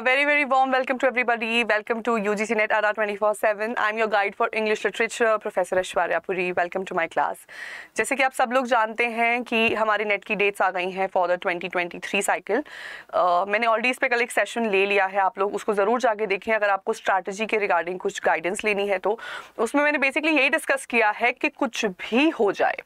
A very, very warm welcome to everybody. Welcome to UGC Net Ada 24-7. I'm your guide for English Literature, Professor Ashwarya Puri. Welcome to my class. जैसे कि आप सब लोग जानते हैं कि हमारे नेट की डेट्स आ गई हैं फॉर द 2023 साइकिल मैंने ऑलरेडी इस पर कल एक सेशन ले लिया है आप लोग उसको ज़रूर जाके देखें अगर आपको स्ट्रैटेजी के रिगार्डिंग कुछ गाइडेंस लेनी है तो उसमें मैंने बेसिकली यही डिस्कस किया है कि कुछ भी हो जाए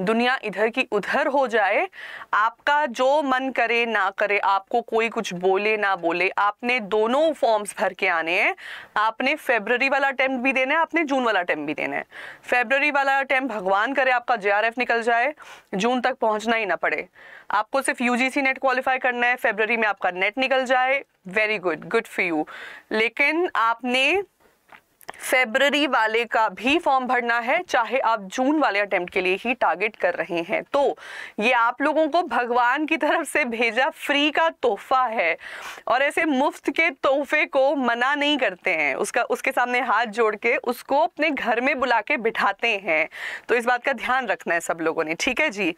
दुनिया इधर की उधर हो जाए आपका जो मन करे ना करे आपको कोई कुछ बोले ना बोले आपने दोनों फॉर्म्स भर के आने हैं आपने फेबररी वाला अटैम्प भी देना है आपने जून वाला अटैम्प भी देना है फेबररी वाला अटैम्प भगवान करे आपका जे निकल जाए जून तक पहुंचना ही ना पड़े आपको सिर्फ यू नेट क्वालिफाई करना है फेबररी में आपका नेट निकल जाए very good good for you लेकिन आपने फेबररी वाले का भी फॉर्म भरना है चाहे आप जून वाले अटेम्प्ट के लिए ही टारगेट कर रहे हैं तो ये आप लोगों को भगवान की तरफ से भेजा फ्री का तोहफा है और ऐसे मुफ्त के तोहफे को मना नहीं करते हैं उसका उसके सामने हाथ जोड़ के उसको अपने घर में बुला के बिठाते हैं तो इस बात का ध्यान रखना है सब लोगों ने ठीक है जी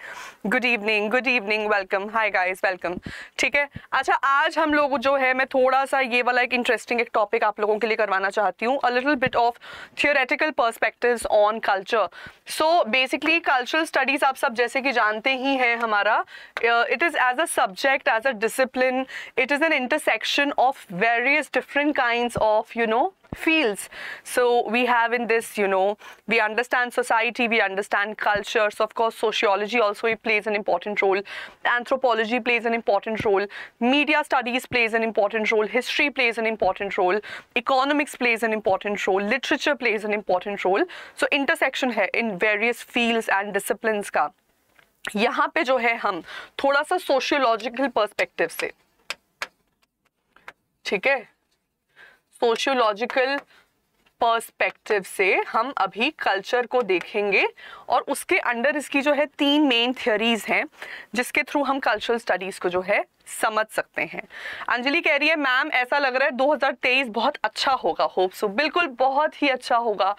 good evening good evening welcome hi guys welcome ठीक है अच्छा आज हम लोग जो है मैं थोड़ा सा ये वाला एक इंटरेस्टिंग एक टॉपिक आप लोगों के लिए करवाना चाहती हूँ a little little bit of theoretical perspectives on culture. So basically cultural studies you all know, कि जानते ही हैं uh, it is as a subject, as a discipline, it is an intersection of various different kinds of you know fields. So we have in this, you know, we understand society, we understand culture. So of course, sociology also it plays an important role. Anthropology plays an important role. Media studies plays an important role. History plays an important role. Economics plays an important role. Literature plays an important role. So intersection है in various fields and disciplines का. यहाँ पे जो है हम थोड़ा सा sociological perspective से ठीक है सोशियोलॉजिकल पर्सपेक्टिव से हम अभी कल्चर को देखेंगे और उसके अंडर इसकी जो है तीन मेन थियोरीज हैं जिसके थ्रू हम कल्चरल स्टडीज़ को जो है समझ सकते हैं अंजलि कह रही है मैम ऐसा लग रहा है 2023 बहुत अच्छा होगा होप सो बिल्कुल बहुत ही अच्छा होगा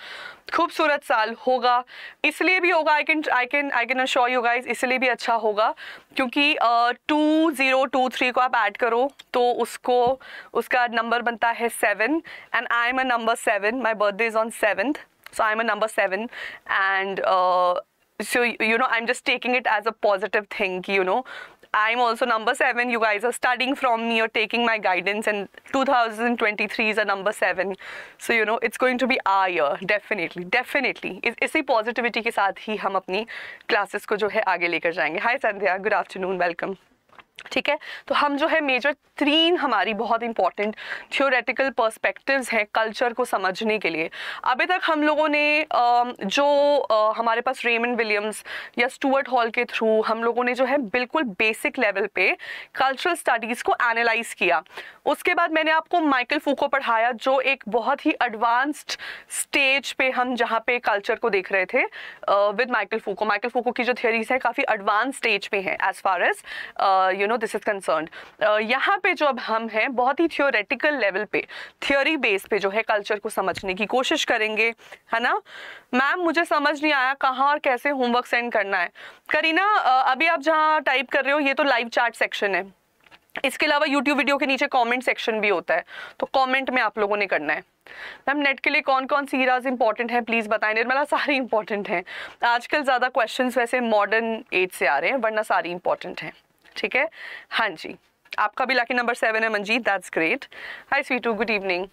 खूबसूरत साल होगा इसलिए भी होगा I can I can I can assure you guys इसलिए भी अच्छा होगा क्योंकि टू ज़ीरो टू थ्री को आप ऐड करो तो उसको उसका नंबर बनता है seven and I am a number seven my birthday is on seventh I am a number seven and so you know I am just taking it as a positive thing you know I'm also number seven. You guys are studying from me or taking my guidance, and 2023 is a number seven. So you know it's going to be our year, definitely, definitely. इस इसी positivity के साथ ही हम अपनी classes को जो है आगे लेकर जाएंगे hi Sandhya good afternoon welcome ठीक है तो हम जो है मेजर तीन हमारी बहुत इंपॉर्टेंट थियोरेटिकल पर्सपेक्टिव्स हैं कल्चर को समझने के लिए अभी तक हम लोगों ने जो हमारे पास रेमन विलियम्स या स्टूअर्ट हॉल के थ्रू हम लोगों ने जो है बिल्कुल बेसिक लेवल पे कल्चरल स्टडीज़ को एनालाइज किया उसके बाद मैंने आपको माइकल फूको पढ़ाया जो एक बहुत ही एडवांस्ड स्टेज पे हम जहाँ पे कल्चर को देख रहे थे with Michel Foucault Michel Foucault की जो थियोरीज है काफ़ी एडवांस स्टेज पे हैं as far as you know this is concern यहाँ पे जो अब हम हैं बहुत ही थियोरेटिकल लेवल पे थियोरी बेस पे जो है कल्चर को समझने की कोशिश करेंगे है ना मैम मुझे समझ नहीं आया कहाँ और कैसे होमवर्क सेंड करना है करीना अभी आप जहाँ टाइप कर रहे हो ये तो लाइव चार्ट सेक्शन है इसके अलावा YouTube वीडियो के नीचे कमेंट सेक्शन भी होता है तो कमेंट में आप लोगों ने करना है मैम नेट के लिए कौन कौन सी इराज इंपॉर्टेंट है प्लीज़ बताएं निर्मला सारी इंपॉर्टेंट हैं आजकल ज़्यादा क्वेश्चंस वैसे मॉडर्न एज से आ रहे हैं वरना सारी इंपॉर्टेंट हैं ठीक है हाँ जी आपका भी लकी नंबर सेवन है मंजीत दैट्स ग्रेट हाई स्वीटू गुड इवनिंग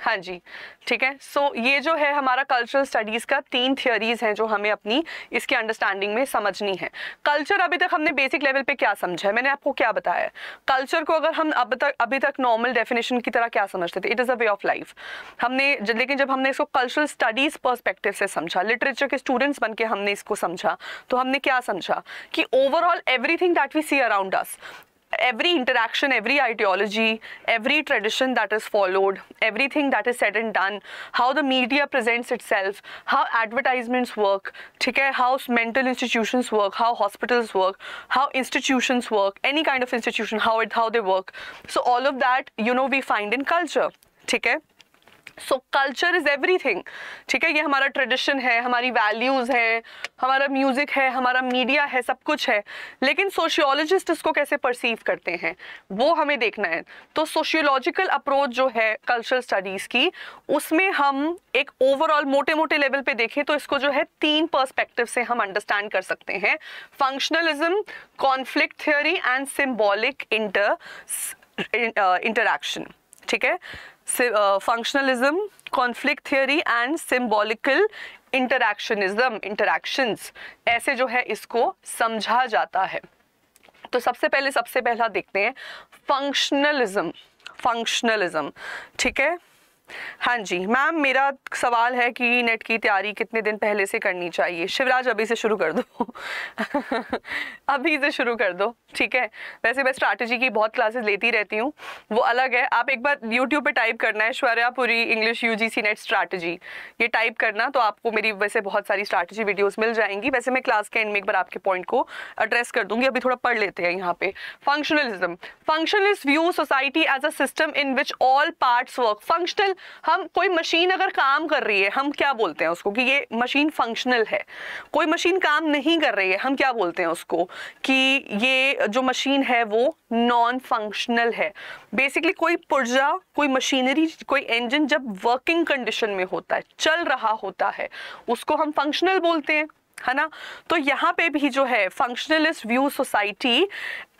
हाँ जी ठीक है सो so, ये जो है हमारा कल्चरल स्टडीज़ का तीन थियोरीज हैं जो हमें अपनी इसकी अंडरस्टैंडिंग में समझनी है कल्चर अभी तक हमने बेसिक लेवल पे क्या समझा है मैंने आपको क्या बताया कल्चर को अगर हम अब तक अभी तक नॉर्मल डेफिनेशन की तरह क्या समझते थे it is a way of life हमने लेकिन जब हमने इसको कल्चरल स्टडीज़ परस्पेक्टिव से समझा लिटरेचर के स्टूडेंट्स बन के हमने इसको समझा तो हमने क्या समझा कि overall everything that we see around us every interaction, every ideology, every tradition that is followed, everything that is said and done, how the media presents itself, how advertisements work, how mental institutions work, how hospitals work, how institutions work, any kind of institution, how it how they work. So all of that, you know, we find in culture. ठीक है so culture is everything ठीक है ये हमारा tradition है हमारी values है हमारा म्यूज़िक है हमारा मीडिया है सब कुछ है लेकिन सोशियोलॉजिस्ट इसको कैसे परसीव करते हैं वो हमें देखना है तो सोशियोलॉजिकल अप्रोच जो है कल्चरल स्टडीज़ की उसमें हम एक ओवरऑल मोटे मोटे लेवल पे देखें तो इसको जो है तीन पर्सपेक्टिव से हम अंडरस्टैंड कर सकते हैं functionalism conflict theory and symbolic inter interaction ठीक है functionalism conflict theory and symbolical interactionism interactions ऐसे जो है इसको समझा जाता है तो सबसे पहले सबसे पहला देखते हैं फंक्शनलिज्म फंक्शनलिज्म ठीक है हाँ जी मैम मेरा सवाल है कि नेट की तैयारी कितने दिन पहले से करनी चाहिए शिवराज अभी से शुरू कर दो अभी से शुरू कर दो ठीक है वैसे मैं स्ट्रैटेजी की बहुत क्लासेस लेती रहती हूँ वो अलग है आप एक बार यूट्यूब पे टाइप करना है श्वर्यापुरी इंग्लिश यू नेट स्ट्रैटेजी ये टाइप करना तो आपको मेरी वैसे बहुत सारी स्ट्रैटेजी वीडियोज़ मिल जाएंगी वैसे मैं क्लास के एंड में एक बार आपके पॉइंट को एड्रेस कर दूंगी अभी थोड़ा पढ़ लेते हैं यहाँ पे functionalism functionalist view society as a system in which all parts work functional हम कोई मशीन अगर काम कर रही है हम क्या बोलते हैं उसको कि ये मशीन फंक्शनल है कोई मशीन काम नहीं कर रही है हम क्या बोलते हैं उसको कि ये जो मशीन है वो नॉन फंक्शनल है बेसिकली कोई पुर्जा कोई मशीनरी कोई इंजन जब वर्किंग कंडीशन में होता है चल रहा होता है उसको हम फंक्शनल बोलते हैं है ना तो यहाँ पे भी जो है functionalist view society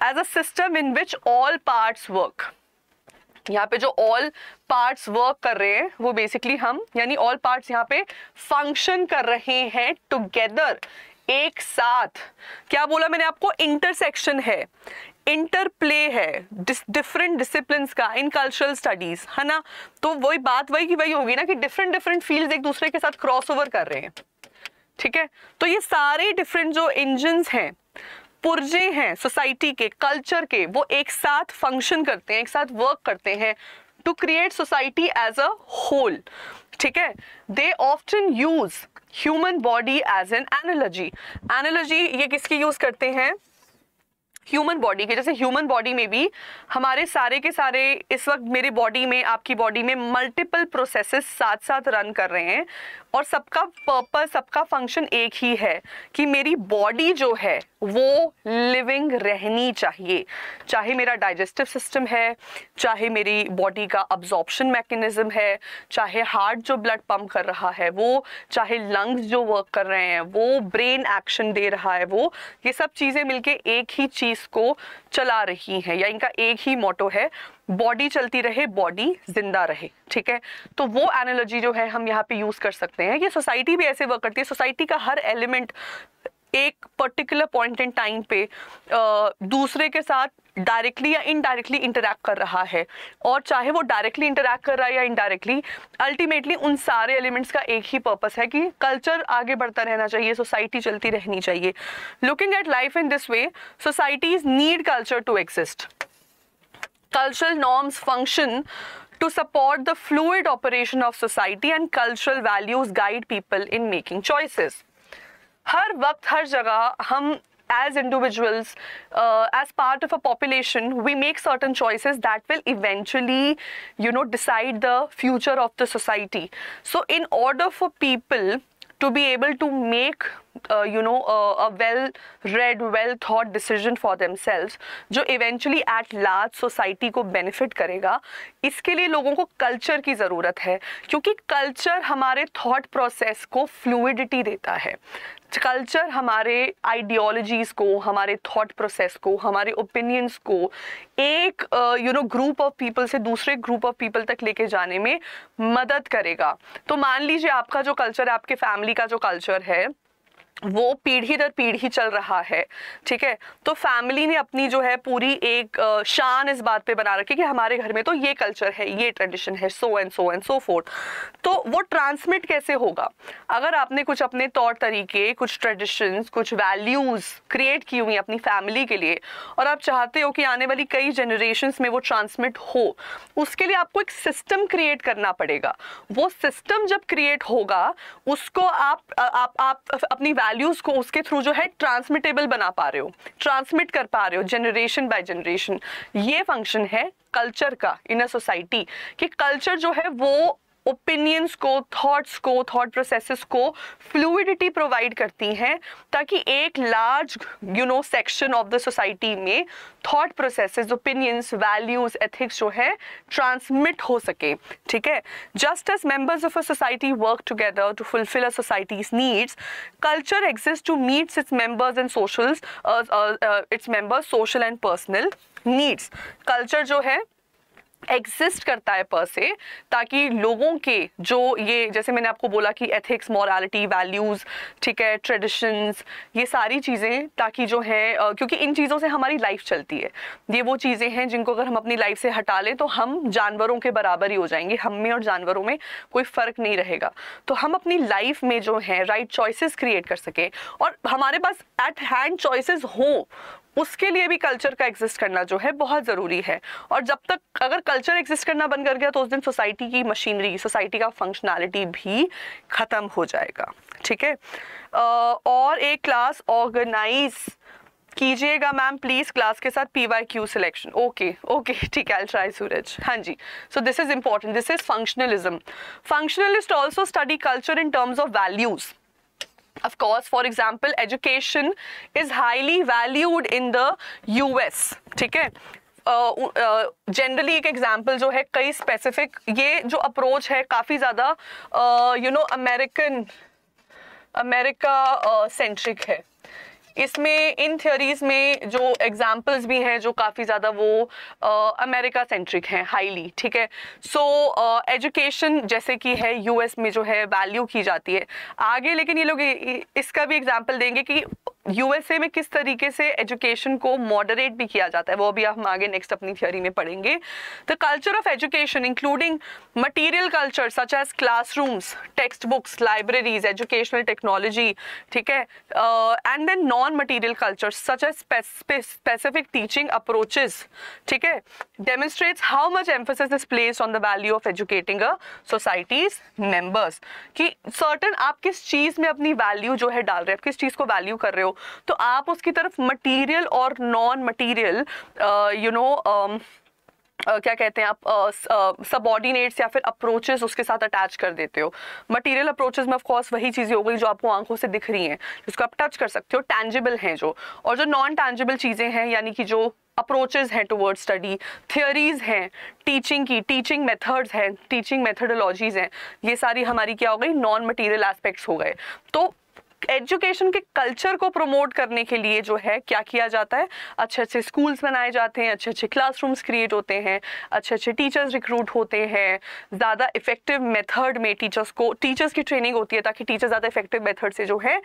as a system in which all parts work यहाँ पे जो ऑल पार्ट्स वर्क कर रहे हैं वो बेसिकली हम यानी ऑल पार्ट्स यहाँ पे फंक्शन कर रहे हैं टुगेदर एक साथ क्या बोला मैंने आपको इंटरसेक्शन है इंटरप्ले है डिफरेंट डिसिप्लिन का इन कल्चरल स्टडीज है ना तो वही बात वही की वही होगी ना कि डिफरेंट डिफरेंट फील्ड एक दूसरे के साथ क्रॉस ओवर कर रहे हैं ठीक है तो ये सारे डिफरेंट जो इंजन हैं पुर्जे हैं सोसाइटी के कल्चर के वो एक साथ फंक्शन करते हैं एक साथ वर्क करते हैं to create society as a whole ठीक है they often use human body as an analogy analogy ये किसकी यूज करते हैं ह्यूमन बॉडी के जैसे ह्यूमन बॉडी में भी हमारे सारे के सारे इस वक्त मेरे बॉडी में आपकी बॉडी में मल्टीपल प्रोसेसेस साथ साथ रन कर रहे हैं और सबका पर्पस सबका फंक्शन एक ही है कि मेरी बॉडी जो है वो लिविंग रहनी चाहिए चाहे मेरा डाइजेस्टिव सिस्टम है चाहे मेरी बॉडी का अब्जॉर्प्शन मैकेनिज्म है चाहे हार्ट जो ब्लड पंप कर रहा है वो चाहे लंग्स जो वर्क कर रहे हैं वो ब्रेन एक्शन दे रहा है वो ये सब चीज़ें मिलके एक ही चीज़ को चला रही हैं या इनका एक ही मोटो है बॉडी चलती रहे बॉडी जिंदा रहे ठीक है तो वो एनोलॉजी जो है हम यहाँ पे यूज़ कर सकते हैं ये सोसाइटी भी ऐसे वर्क करती है सोसाइटी का हर एलिमेंट एक पर्टिकुलर पॉइंट इन टाइम पे आ, दूसरे के साथ डायरेक्टली या इनडायरेक्टली इंटरेक्ट कर रहा है और चाहे वो डायरेक्टली इंटरेक्ट कर रहा है या इनडायरेक्टली अल्टीमेटली उन सारे एलिमेंट्स का एक ही पर्पस है कि कल्चर आगे बढ़ता रहना चाहिए सोसाइटी चलती रहनी चाहिए looking at life in this way societies need culture to exist Cultural norms function to support the fluid operation of society and cultural values guide people in making choices. हर वक्त हर जगह हम as individuals, uh, as part of a population, we make certain choices that will eventually, you know, decide the future of the society. So, in order for people to be able to make uh, you know uh, a well read well thought decision for themselves जो eventually at large society को benefit करेगा इसके लिए लोगों को culture की ज़रूरत है क्योंकि culture हमारे thought process को fluidity देता है कल्चर हमारे आइडियोलॉजीज़ को हमारे थॉट प्रोसेस को हमारे ओपिनियंस को एक you know group of people से दूसरे ग्रुप ऑफ पीपल तक लेके जाने में मदद करेगा तो मान लीजिए आपका जो कल्चर है आपके फैमिली का जो कल्चर है वो पीढ़ी दर पीढ़ी चल रहा है ठीक है तो फैमिली ने अपनी जो है पूरी एक शान इस बात पे बना रखी कि हमारे घर में तो ये कल्चर है ये ट्रेडिशन है so and so and so forth तो वो ट्रांसमिट कैसे होगा अगर आपने कुछ अपने तौर तरीके कुछ ट्रेडिशंस कुछ वैल्यूज़ क्रिएट की हुई अपनी फैमिली के लिए और आप चाहते हो कि आने वाली कई जनरेशन में वो ट्रांसमिट हो उसके लिए आपको एक सिस्टम क्रिएट करना पड़ेगा वो सिस्टम जब क्रिएट होगा उसको आप आप, आप, आप अपनी वैल्यू वैल्यूज को उसके थ्रू जो है ट्रांसमिटेबल बना पा रहे हो ट्रांसमिट कर पा रहे हो जनरेशन बाय जनरेशन ये फंक्शन है कल्चर का इन अ सोसाइटी कि कल्चर जो है वो ओपिनियंस को थॉट्स को थॉट प्रोसेसेस को फ्लूडिटी प्रोवाइड करती हैं ताकि एक large you know section of the society में thought processes opinions values ethics जो है ट्रांसमिट हो सके ठीक है just as members of a society work together to fulfil a society's needs culture exist to meets its members and social its members social and personal needs culture जो है exist करता है पर से ताकि लोगों के जो ये जैसे मैंने आपको बोला कि एथिक्स मॉरालिटी वैल्यूज़ ठीक है ट्रेडिशंस ये सारी चीज़ें ताकि जो है क्योंकि इन चीज़ों से हमारी लाइफ चलती है ये वो चीज़ें हैं जिनको अगर हम अपनी लाइफ से हटा लें तो हम जानवरों के बराबर ही हो जाएंगे हम में और जानवरों में कोई फ़र्क नहीं रहेगा तो हम अपनी लाइफ में जो है राइट चॉइसेस क्रिएट कर सकें और हमारे पास एट हैंड चॉइसेस हों उसके लिए भी कल्चर का एग्जिस्ट करना जो है बहुत ज़रूरी है और जब तक अगर कल्चर एग्जिस्ट करना बंद कर गया तो उस दिन सोसाइटी की मशीनरी सोसाइटी का फंक्शनैलिटी भी ख़त्म हो जाएगा ठीक है और एक क्लास ऑर्गेनाइज कीजिएगा मैम प्लीज़ क्लास के साथ P Y Q selection okay okay ठीक है आई ट्राई सूरज हाँ जी so this is important this is functionalism functionalist also study culture in terms of values of course for example education is highly valued in the US ठीक है generally एक example जो है कई स्पेसिफिक ये जो अप्रोच है काफ़ी ज़्यादा you know American America centric है इसमें इन थियोरीज में जो एग्जाम्पल्स भी हैं जो काफ़ी ज़्यादा वो अमेरिका सेंट्रिक हैं हाईली ठीक है सो एजुकेशन जैसे कि है यूएस में जो है वैल्यू की जाती है आगे लेकिन ये लोग इसका भी एग्जाम्पल देंगे कि यूएसए में किस तरीके से एजुकेशन को मॉडरेट भी किया जाता है वो भी हम आगे नेक्स्ट अपनी थियोरी में पढ़ेंगे the culture of education including material culture such as classrooms textbooks libraries educational technology ठीक है and then non material culture such as specific teaching approaches ठीक है demonstrates how much emphasis is place on the value of educating a society's members कि certain आप किस चीज़ में अपनी value जो है डाल रहे हो आप किस चीज़ को वैल्यू कर रहे हो तो आप उसकी तरफ मटीरियल और non material you know Uh, क्या कहते हैं आप सबॉर्डिनेट्स uh, uh, या फिर अप्रोचेस उसके साथ अटैच कर देते हो मटेरियल अप्रोचेस में ऑफकोर्स वही चीज़ें हो गई जो आपको आंखों से दिख रही हैं जिसको आप टच कर सकते हो टैंजिबल हैं जो और जो नॉन टैंजिबल चीज़ें हैं यानी कि जो अप्रोचेस हैं टूवर्ड स्टडी थियोरीज हैं टीचिंग की टीचिंग मेथड्स हैं टीचिंग मेथडोलॉजीज हैं ये सारी हमारी क्या हो गई नॉन मटीरियल एस्पेक्ट्स हो गए तो एजुकेशन के कल्चर को प्रमोट करने के लिए जो है क्या किया जाता है अच्छे अच्छे स्कूल्स बनाए जाते हैं अच्छे अच्छे क्लासरूम्स क्रिएट होते हैं अच्छे अच्छे टीचर्स रिक्रूट होते हैं ज़्यादा इफेक्टिव मेथड में टीचर्स को टीचर्स की ट्रेनिंग होती है ताकि टीचर ज़्यादा इफेक्टिव मेथड से जो है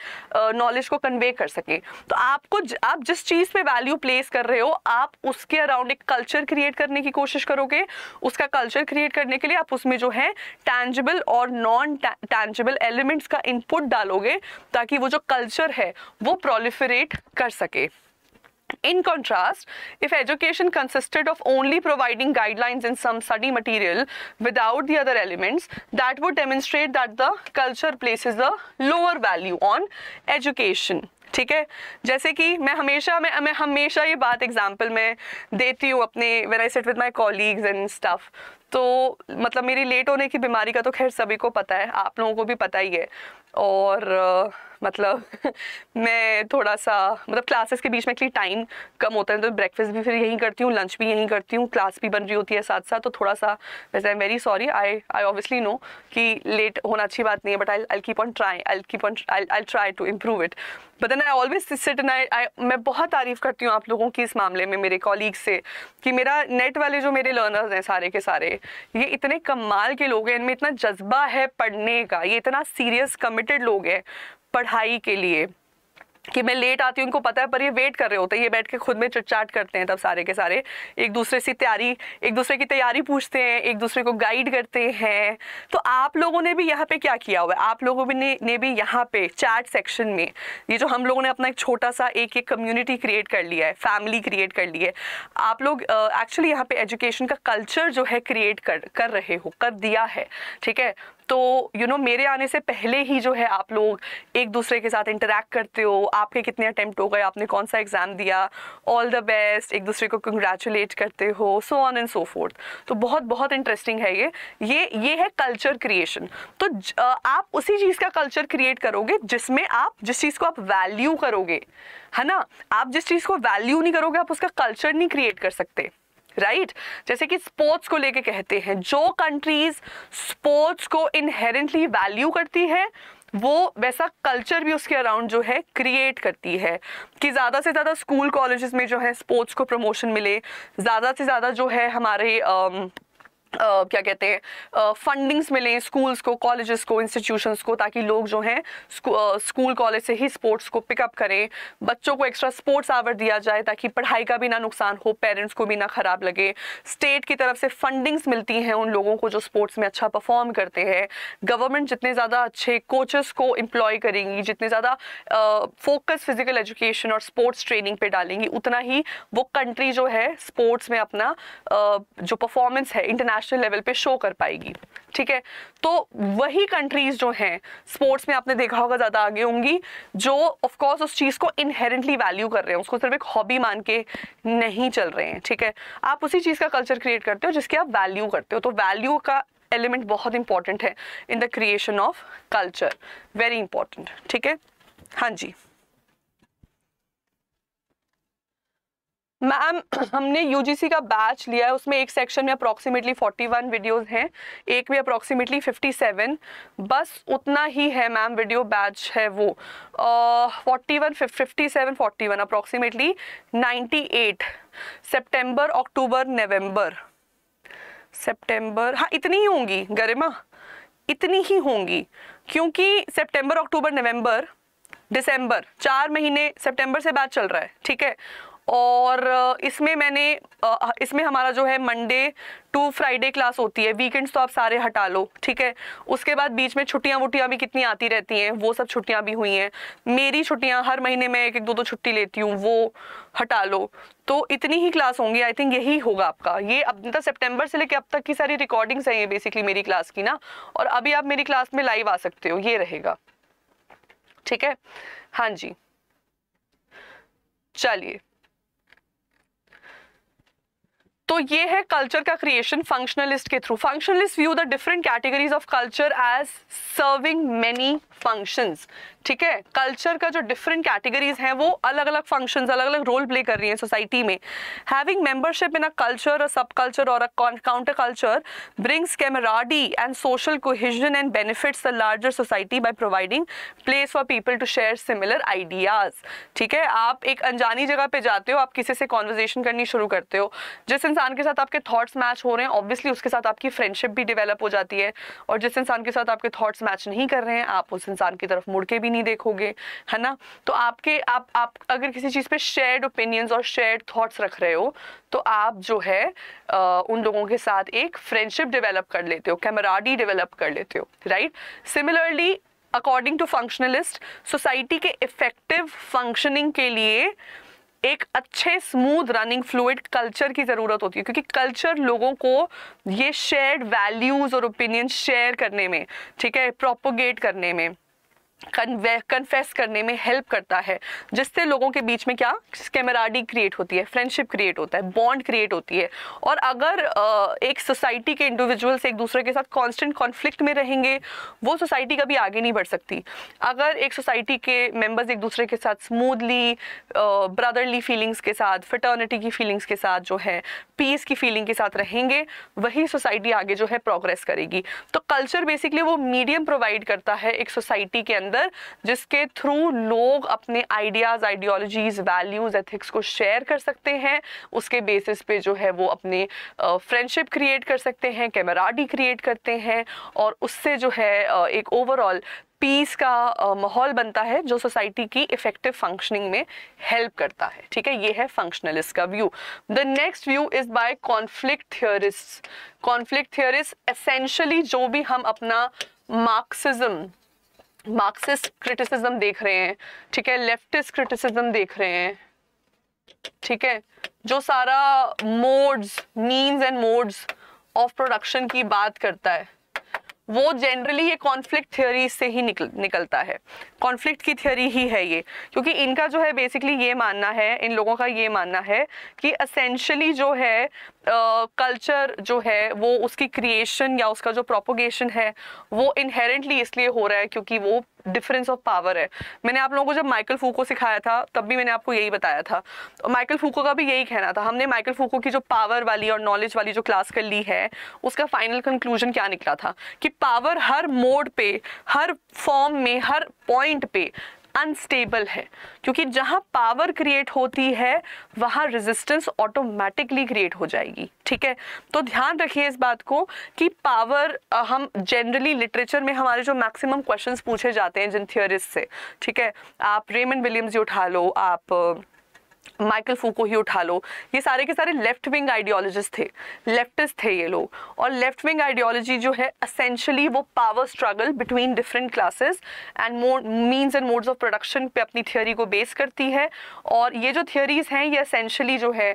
नॉलेज को कन्वे कर सके तो आपको आप जिस चीज़ पर वैल्यू प्लेस कर रहे हो आप उसके अराउंड एक कल्चर क्रिएट करने की कोशिश करोगे उसका कल्चर क्रिएट करने के लिए आप उसमें जो है टैंजबल और नॉन टैंजबल एलिमेंट्स का इनपुट डालोगे ताकि ताकि वो जो कल्चर है वो प्रोलिफरेट कर सके in contrast if education consisted of only providing guidelines in some study material without the other elements that would demonstrate that the culture place is the lower value on education ठीक है जैसे कि मैं हमेशा मैं मैं हमेशा ये बात एग्जाम्पल में देती हूँ अपने where I sat with my colleagues and staff तो मतलब मेरी लेट होने की बीमारी का तो खैर सभी को पता है आप लोगों को भी पता ही है और uh, मतलब मैं थोड़ा सा मतलब क्लासेस के बीच में एक्चुअली टाइम कम होता है तो ब्रेकफास्ट भी फिर यहीं करती हूँ लंच भी यहीं करती हूँ क्लास भी बन रही होती है साथ साथ तो थोड़ा सा वैसे I am very sorry I I obviously know कि लेट होना अच्छी बात नहीं है but I I keep on try I keep on I try to improve it but then I always sit and I मैं बहुत तारीफ़ करती हूँ आप लोगों की इस मामले में मेरे कॉलीग से कि मेरा नेट वाले जो मेरे लर्नर्स हैं सारे के सारे ये इतने कमाल के लोग हैं इनमें इतना जज्बा है पढ़ने का ये इतना सीरियस कमिटेड लोग हैं पढ़ाई के लिए कि मैं लेट आती हूँ उनको पता है पर ये वेट कर रहे होते हैं ये बैठ के खुद में चटचाट करते हैं तब सारे के सारे एक दूसरे से तैयारी एक दूसरे की तैयारी पूछते हैं एक दूसरे को गाइड करते हैं तो आप लोगों ने भी यहाँ पे क्या किया हुआ है आप लोगों ने, ने भी यहाँ पे चैट सेक्शन में ये जो हम लोगों ने अपना एक छोटा सा एक एक कम्युनिटी क्रिएट कर लिया है फैमिली क्रिएट कर ली है आप लोग एक्चुअली यहाँ पे एजुकेशन का कल्चर जो है क्रिएट कर कर रहे हो कर दिया है ठीक है तो यू you नो know, मेरे आने से पहले ही जो है आप लोग एक दूसरे के साथ इंटरेक्ट करते हो आपके कितने अटैम्प्ट हो गए आपने कौन सा एग्ज़ाम दिया ऑल द बेस्ट एक दूसरे को कंग्रेचुलेट करते हो so on and so forth तो बहुत बहुत इंटरेस्टिंग है ये ये ये है कल्चर क्रिएशन तो ज, आप उसी चीज़ का कल्चर क्रिएट करोगे जिसमें आप जिस चीज़ को आप वैल्यू करोगे है ना आप जिस चीज़ को वैल्यू नहीं करोगे आप उसका कल्चर नहीं क्रिएट कर सकते राइट right? जैसे कि स्पोर्ट्स को लेके कहते हैं जो कंट्रीज स्पोर्ट्स को इनहेरेंटली वैल्यू करती है वो वैसा कल्चर भी उसके अराउंड जो है क्रिएट करती है कि ज़्यादा से ज़्यादा स्कूल कॉलेजेस में जो है स्पोर्ट्स को प्रमोशन मिले ज़्यादा से ज़्यादा जो है हमारे आ, um, Uh, क्या कहते हैं फंडिंग्स uh, मिलें स्कूल्स को कॉलेजेस को इंस्टीट्यूशंस को ताकि लोग जो हैं स्कूल कॉलेज से ही स्पोर्ट्स को पिकअप करें बच्चों को एक्स्ट्रा स्पोर्ट्स आवर दिया जाए ताकि पढ़ाई का भी ना नुकसान हो पेरेंट्स को भी ना ख़राब लगे स्टेट की तरफ से फंडिंग्स मिलती हैं उन लोगों को जो स्पोर्ट्स में अच्छा परफॉर्म करते हैं गवर्नमेंट जितने ज़्यादा अच्छे कोचेस को इम्प्लॉय करेंगी जितने ज़्यादा फोकस फिजिकल एजुकेशन और स्पोर्ट्स ट्रेनिंग पर डालेंगी उतना ही वो कंट्री जो है स्पोर्ट्स में अपना uh, जो परफॉर्मेंस है इंटरनेशनल इंटरनेशनल लेवल पे शो कर पाएगी ठीक है तो वही कंट्रीज जो हैं स्पोर्ट्स में आपने देखा होगा ज़्यादा आगे होंगी जो ऑफ कोर्स उस चीज़ को इनहेरेंटली वैल्यू कर रहे हैं उसको सिर्फ एक हॉबी मान के नहीं चल रहे हैं ठीक है आप उसी चीज़ का कल्चर क्रिएट करते हो जिसकी आप वैल्यू करते हो तो वैल्यू का एलिमेंट बहुत इंपॉर्टेंट है in the creation of culture very important ठीक है हाँ जी मैम हमने यूजीसी का बैच लिया है उसमें एक सेक्शन में अप्रॉक्सीमेटली 41 वीडियोस हैं एक में अप्रॉक्सीमेटली 57 बस उतना ही है मैम वीडियो बैच है वो forty one fifty seven forty one approximately ninety eight September October November September हाँ इतनी ही होंगी गरिमा इतनी ही होंगी क्योंकि सेप्टेम्बर अक्टूबर नवम्बर दिसंबर चार महीने सितंबर से बैच चल रहा है ठीक है और इसमें मैंने इसमें हमारा जो है मंडे टू फ्राइडे क्लास होती है वीकेंड्स तो आप सारे हटा लो ठीक है उसके बाद बीच में छुट्टियां वुट्टियाँ भी कितनी आती रहती हैं वो सब छुट्टियां भी हुई हैं मेरी छुट्टियां हर महीने में एक एक दो दो छुट्टी लेती हूँ वो हटा लो तो इतनी ही क्लास होंगी आई थिंक यही होगा आपका ये अब तक सेप्टेम्बर से लेके अब तक की सारी रिकॉर्डिंग्स हैं बेसिकली मेरी क्लास की ना और अभी आप मेरी क्लास में लाइव आ सकते हो ये रहेगा ठीक है हाँ जी चलिए तो ये है कल्चर का क्रिएशन फंक्शनलिस्ट के through functionalist view the different categories of culture as serving many functions ठीक है कल्चर का जो डिफरेंट कैटेगरीज हैं वो अलग अलग फंक्शन अलग अलग रोल प्ले कर रही हैं सोसाइटी में having membership in a culture a subculture और a counterculture brings camaraderie and social cohesion and benefits the larger society by providing place for people to share similar ideas ठीक है आप एक अनजानी जगह पे जाते हो आप किसी से कॉन्वर्जेशन करनी शुरू करते हो जिस इंसान के साथ आपके थॉट्स मैच हो रहे हैं ऑब्वियसली उसके साथ आपकी फ्रेंडशिप भी डेवलप हो जाती है और जिस इंसान के साथ आपके थॉट्स मैच नहीं कर रहे हैं आप उस इंसान की तरफ मुड़ के भी नहीं नहीं देखोगे है ना तो आपके आप आप अगर किसी चीज़ पे शेयर्ड ओपिनियंस और शेयर्ड थॉट्स रख रहे हो तो आप जो है आ, उन लोगों के साथ एक फ्रेंडशिप डेवलप कर लेते हो कैमराडी डेवलप कर लेते हो right similarly according to functionalist society के इफेक्टिव फंक्शनिंग के लिए एक अच्छे स्मूथ रनिंग फ्लूड कल्चर की ज़रूरत होती है क्योंकि कल्चर लोगों को ये शेयर्ड वैल्यूज़ और ओपिनियन शेयर करने में ठीक है प्रोपोगेट करने में कन्फेस करने में हेल्प करता है जिससे लोगों के बीच में क्या कैमराडी क्रिएट होती है फ्रेंडशिप क्रिएट होता है बॉन्ड क्रिएट होती है और अगर एक सोसाइटी के इंडिविजुअल्स एक दूसरे के साथ कांस्टेंट कॉन्फ्लिक्ट में रहेंगे वो सोसाइटी कभी आगे नहीं बढ़ सकती अगर एक सोसाइटी के मेंबर्स एक दूसरे के साथ स्मूदली ब्रदरली फीलिंग्स के साथ फटर्निटी की फीलिंग्स के साथ जो है पीस की फीलिंग के साथ रहेंगे वही सोसाइटी आगे जो है प्रोग्रेस करेगी तो कल्चर बेसिकली वो मीडियम प्रोवाइड करता है एक सोसाइटी के अंदर अंदर जिसके थ्रू लोग अपने आइडियाज़ आइडियोलॉजीज़ वैल्यूज़ एथिक्स को शेयर कर सकते हैं उसके बेसिस पे जो है वो अपने फ्रेंडशिप क्रिएट कर सकते हैं कैमराडी क्रिएट करते हैं और उससे जो है एक ओवरऑल पीस का माहौल बनता है जो सोसाइटी की इफेक्टिव फंक्शनिंग में हेल्प करता है ठीक है ये है फंक्शनलिस्ट का view the next view is by conflict theorist conflict theorist essentially जो भी हम अपना मार्क्सिज्म मार्क्सिस्ट क्रिटिसिज्म देख रहे हैं ठीक है लेफ्टिस्ट क्रिटिसिज्म देख रहे हैं ठीक है जो सारा modes means and modes of production की बात करता है वो जनरली ये कॉन्फ्लिक्ट थ्योरी से ही निकल निकलता है कॉन्फ्लिक्ट की थ्योरी ही है ये क्योंकि इनका जो है बेसिकली ये मानना है इन लोगों का ये मानना है कि असेंशली जो है कल्चर uh, जो है वो उसकी क्रिएशन या उसका जो प्रोपोगेशन है वो इनहेरेंटली इसलिए हो रहा है क्योंकि वो डिफरेंस ऑफ पावर है मैंने आप लोगों को जब माइकल फूको सिखाया था तब भी मैंने आपको यही बताया था माइकल फूको का भी यही कहना था हमने माइकल फूको की जो पावर वाली और नॉलेज वाली जो क्लास कर ली है उसका फाइनल कंक्लूजन क्या निकला था कि पावर हर मोड पे हर फॉर्म में हर पॉइंट पे अनस्टेबल है क्योंकि जहां पावर क्रिएट होती है वहां रेजिस्टेंस ऑटोमेटिकली क्रिएट हो जाएगी ठीक है तो ध्यान रखिए इस बात को कि पावर हम जनरली लिटरेचर में हमारे जो मैक्सिमम क्वेश्चंस पूछे जाते हैं जिन थियोरिस्ट से ठीक है आप रेमन विलियम्स जी उठा लो आप माइकल फूको ही उठा लो ये सारे के सारे लेफ्ट विंग आइडियोलॉजिस्ट थे लेफ्टिस्ट थे ये लोग और लेफ्ट विंग आइडियोलॉजी जो है असेंशली वो power struggle between different classes and mode means and modes of production पे अपनी थियोरी को बेस करती है और ये जो थियोरीज हैं ये असेंशली जो है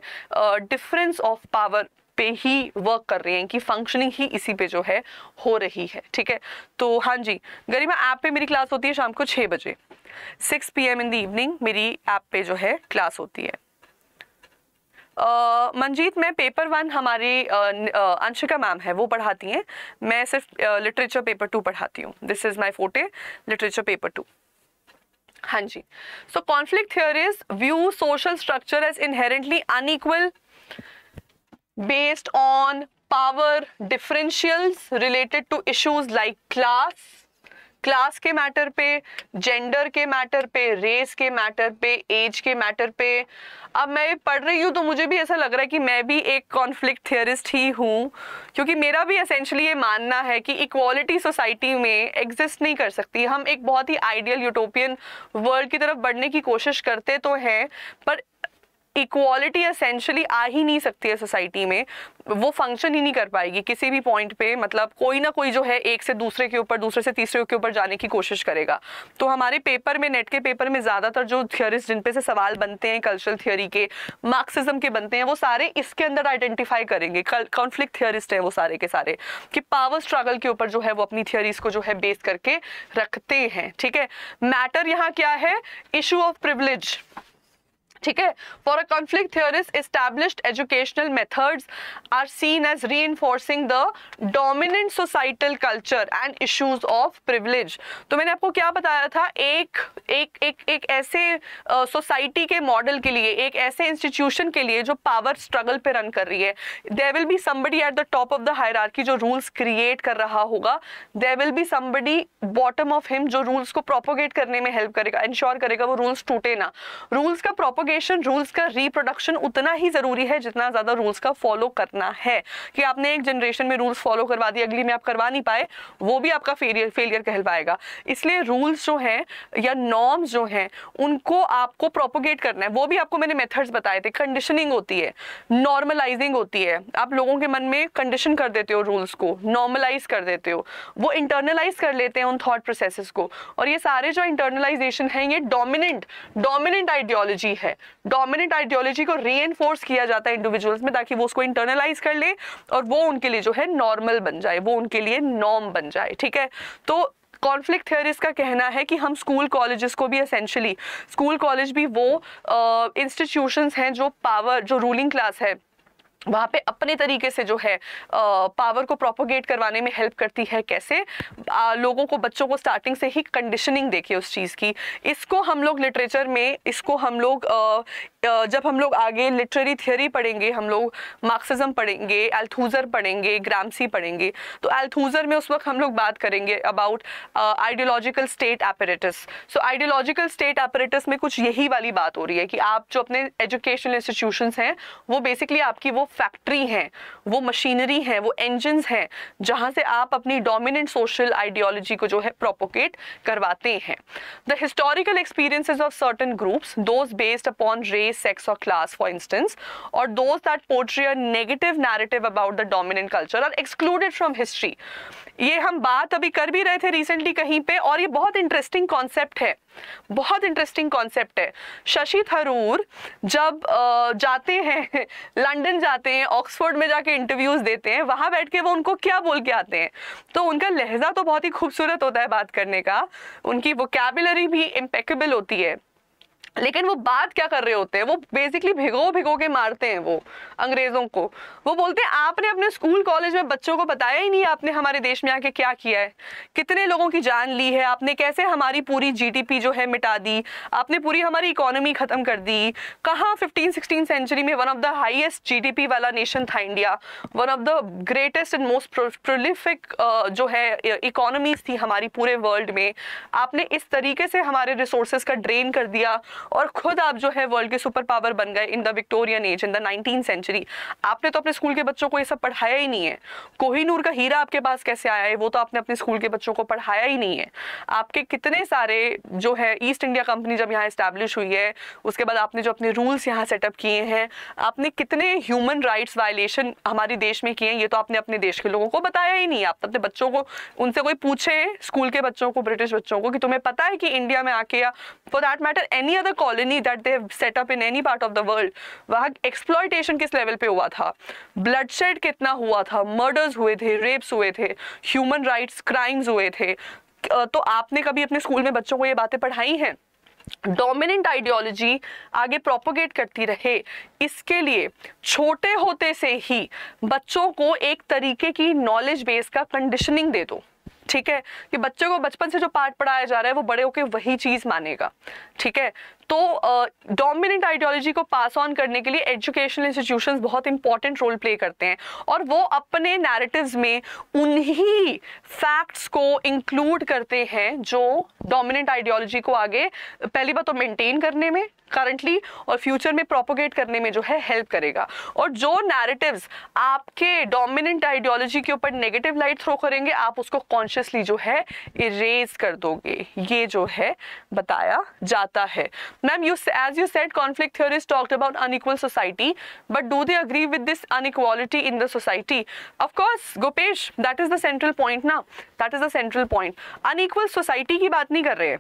डिफरेंस ऑफ पावर पे ही वर्क कर रही है इनकी फंक्शनिंग ही इसी पे जो है हो रही है ठीक है तो हाँ जी गरिमा ऐप पे मेरी क्लास होती है शाम को छः बजे six P M in the evening मेरी ऐप पे जो है क्लास होती है Uh, मंजीत मैं पेपर वन हमारी uh, अंशिका मैम है वो पढ़ाती हैं मैं सिर्फ लिटरेचर पेपर टू पढ़ाती हूँ this is my forte literature paper two हाँ जी so conflict theories view social structure as inherently unequal based on power differentials related to issues like class class के मैटर पे जेंडर के matter पे race के matter पे age के matter पे अब मैं पढ़ रही हूँ तो मुझे भी ऐसा लग रहा है कि मैं भी एक कॉन्फ्लिक्ट थियरिस्ट ही हूँ क्योंकि मेरा भी एसेंशली ये मानना है कि इक्वालिटी सोसाइटी में एग्जिस्ट नहीं कर सकती हम एक बहुत ही आइडियल यूटोपियन वर्ल्ड की तरफ बढ़ने की कोशिश करते तो हैं पर इक्वालिटी असेंशली आ ही नहीं सकती है सोसाइटी में वो फंक्शन ही नहीं कर पाएगी किसी भी पॉइंट पे मतलब कोई ना कोई जो है एक से दूसरे के ऊपर दूसरे से तीसरे के ऊपर जाने की कोशिश करेगा तो हमारे पेपर में नेट के पेपर में ज़्यादातर जो थियोरिस्ट जिन पे से सवाल बनते हैं कल्चरल थियोरी के मार्क्सिज्म के बनते हैं वो सारे इसके अंदर आइडेंटिफाई करेंगे कॉन्फ्लिक्ट थियोरिस्ट हैं वो सारे के सारे कि पावर स्ट्रगल के ऊपर जो है वो अपनी थियोरीज को जो है बेस करके रखते हैं ठीक है मैटर यहाँ क्या है इशू ऑफ प्रिवलेज ठीक है for a conflict theorist establish educational methods are seen as reinforcing the dominant societal culture and issues of privilege तो मैंने आपको क्या बताया था एक एक एक एक ऐसे सोसाइटी uh, के मॉडल के लिए एक ऐसे इंस्टीट्यूशन के लिए जो पावर स्ट्रगल पे रन कर रही है there will be somebody at the top of the hierarchy जो रूल्स क्रिएट कर रहा होगा there will be somebody bottom of him जो रूल्स को प्रोपोगेट करने में हेल्प करेगा इंश्योर करेगा वो रूल्स टूटे ना रूल्स का प्रोपोगेट प्रोपोगेशन रूल्स का रिप्रोडक्शन उतना ही ज़रूरी है जितना ज़्यादा रूल्स का फॉलो करना है कि आपने एक जनरेशन में रूल्स फॉलो करवा दिए अगली में आप करवा नहीं पाए वो भी आपका फेलियर फेलियर कहलवाएगा इसलिए रूल्स जो हैं या नॉर्म्स जो हैं उनको आपको प्रोपोगेट करना है वो भी आपको मैंने मेथड्स बताए थे कंडीशनिंग होती है नॉर्मलाइजिंग होती है आप लोगों के मन में कंडीशन कर देते हो रूल्स को नॉर्मलाइज कर देते हो वो इंटरनलाइज कर लेते हैं उन थॉट प्रोसेसेस को और ये सारे जो इंटरनलाइजेशन है ये डोमिनेंट डोमिनेंट आइडियोलॉजी है डोमिनेंट आइडियोलॉजी को री किया जाता है इंडिविजुअल्स में ताकि वो उसको इंटरनलाइज कर ले और वो उनके लिए जो है नॉर्मल बन जाए वो उनके लिए नॉर्म बन जाए ठीक है तो कॉन्फ्लिक्ट थियरिस्ट का कहना है कि हम स्कूल कॉलेजेस को भी असेंशली स्कूल कॉलेज भी वो इंस्टीट्यूशंस uh, हैं जो पावर जो रूलिंग क्लास है वहाँ पे अपने तरीके से जो है पावर को प्रोपोगेट करवाने में हेल्प करती है कैसे आ, लोगों को बच्चों को स्टार्टिंग से ही कंडीशनिंग देखे उस चीज़ की इसको हम लोग लिटरेचर में इसको हम लोग आ, जब हम लोग आगे लिटरेरी थियोरी पढ़ेंगे हम लोग मार्क्सिज्म पढ़ेंगे एल्थूज़र पढ़ेंगे ग्रामसी पढ़ेंगे तो एल्थूज़र में उस वक्त हम लोग बात करेंगे about ideological state apparatus so ideological state apparatus में कुछ यही वाली बात हो रही है कि आप जो अपने एजुकेशनल इंस्टीट्यूशन हैं वो बेसिकली आपकी वो फैक्ट्री हैं वो मशीनरी हैं वो इंजन हैं जहां से आप अपनी डोमिनेंट सोशल आइडियोलॉजी को जो है प्रोपोकेट करवाते हैं the historical experiences of certain groups those based upon race sex और क्लास फॉर इंस्टेंस और those that portray a negative narrative about the dominant culture are excluded from history ये हम बात अभी कर भी रहे थे रिसेंटली कहीं पे और ये बहुत इंटरेस्टिंग कॉन्सेप्ट है बहुत इंटरेस्टिंग कॉन्सेप्ट है शशि थरूर जब जाते हैं लंदन जाते हैं ऑक्सफोर्ड में जाके इंटरव्यूज देते हैं वहां बैठ के वो उनको क्या बोल के आते हैं तो उनका लहजा तो बहुत ही खूबसूरत होता है बात करने का उनकी वो भी इम्पेकेबल होती है लेकिन वो बात क्या कर रहे होते हैं वो बेसिकली भिगो भिगो के मारते हैं वो अंग्रेज़ों को वो बोलते हैं आपने अपने स्कूल कॉलेज में बच्चों को बताया ही नहीं आपने हमारे देश में आके क्या किया है कितने लोगों की जान ली है आपने कैसे हमारी पूरी जीडीपी जो है मिटा दी आपने पूरी हमारी इकोनॉमी ख़त्म कर दी कहाँ फिफ्टीन सिक्सटीन सेंचुरी में one of the highest G वाला नेशन था India one of the greatest and most prolific जो है इकोनॉमीज थी हमारी पूरे वर्ल्ड में आपने इस तरीके से हमारे रिसोर्सेज का ड्रेन कर दिया और खुद आप जो है वर्ल्ड के सुपर पावर बन गए in the Victorian age in the nineteen century आपने तो अपने स्कूल के बच्चों को ये सब पढ़ाया ही नहीं है कोहिनूर का हीरा आपके पास कैसे आया है वो तो आपने अपने स्कूल के बच्चों को पढ़ाया ही नहीं है आपके कितने सारे जो है ईस्ट इंडिया कंपनी जब यहाँ इस्टेब्लिश हुई है उसके बाद आपने जो अपने रूल्स यहाँ सेटअप किए हैं आपने कितने ह्यूमन राइट्स वायलेशन हमारे देश में किए हैं ये तो आपने अपने देश के लोगों को बताया ही नहीं आप तो अपने बच्चों को उनसे कोई पूछे स्कूल के बच्चों को ब्रिटिश बच्चों को कि तुम्हें पता है कि इंडिया में आके या for that matter any other other colony that they set up in any part of the world वहाँ एक्सप्लॉयटेशन किस लेवल पे हुआ था ब्लडशेड कितना हुआ था मर्डर्स हुए थे रेप्स हुए थे ह्यूमन राइट्स क्राइम्स हुए थे तो आपने कभी अपने स्कूल में बच्चों को ये बातें पढ़ाई हैं डोमिनेंट आइडियोलॉजी आगे प्रोपोगेट करती रहे इसके लिए छोटे होते से ही बच्चों को एक तरीके की नॉलेज बेस का कंडीशनिंग दे दो ठीक है कि बच्चों को बचपन से जो पाठ पढ़ाया जा रहा है वो बड़े होकर वही चीज़ मानेगा ठीक है तो डोमिनेंट uh, आइडियोलॉजी को पास ऑन करने के लिए एजुकेशनल इंस्टीट्यूशंस बहुत इंपॉर्टेंट रोल प्ले करते हैं और वो अपने नैरेटिव्स में उन्हीं फैक्ट्स को इंक्लूड करते हैं जो डोमिनेंट आइडियोलॉजी को आगे पहली बात तो मेंटेन करने में करंटली और फ्यूचर में प्रोपोगेट करने में जो है हेल्प करेगा और जो नैरेटिव्स आपके डोमिनेंट आइडियोलॉजी के ऊपर नेगेटिव लाइट थ्रो करेंगे आप उसको कॉन्शियसली जो है इरेज कर दोगे ये जो है बताया जाता है ma'am you as you said conflict theories talked about unequal society but do they agree with this inequality in the society of course Gopesh that is the central point ना that is the central point unequal society की बात नहीं कर रहे हैं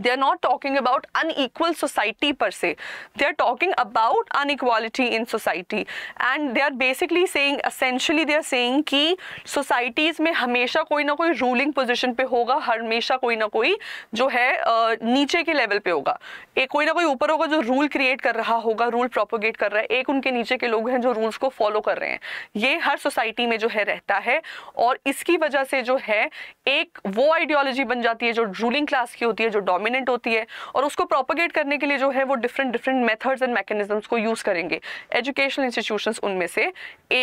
they are not talking about unequal society per se they are talking about inequality in society and they are basically saying essentially they are saying ki societies mein hamesha koi na koi ruling position pe hoga hamesha koi na koi jo hai uh, niche ke level pe hoga ek koi na koi upar hoga jo rule create kar raha hoga rule propagate kar raha hai ek unke niche ke log hain jo rules ko follow kar rahe hain ye har society mein jo hai rehta hai aur iski wajah se jo hai ek wo ideology ban jati hai jo ruling class ki hoti hai jo dominant होती है और उसको propagate करने के लिए जो है वो different different methods and mechanisms को यूज़ करेंगे एजुकेशनल इंस्टीट्यूशंस उनमें से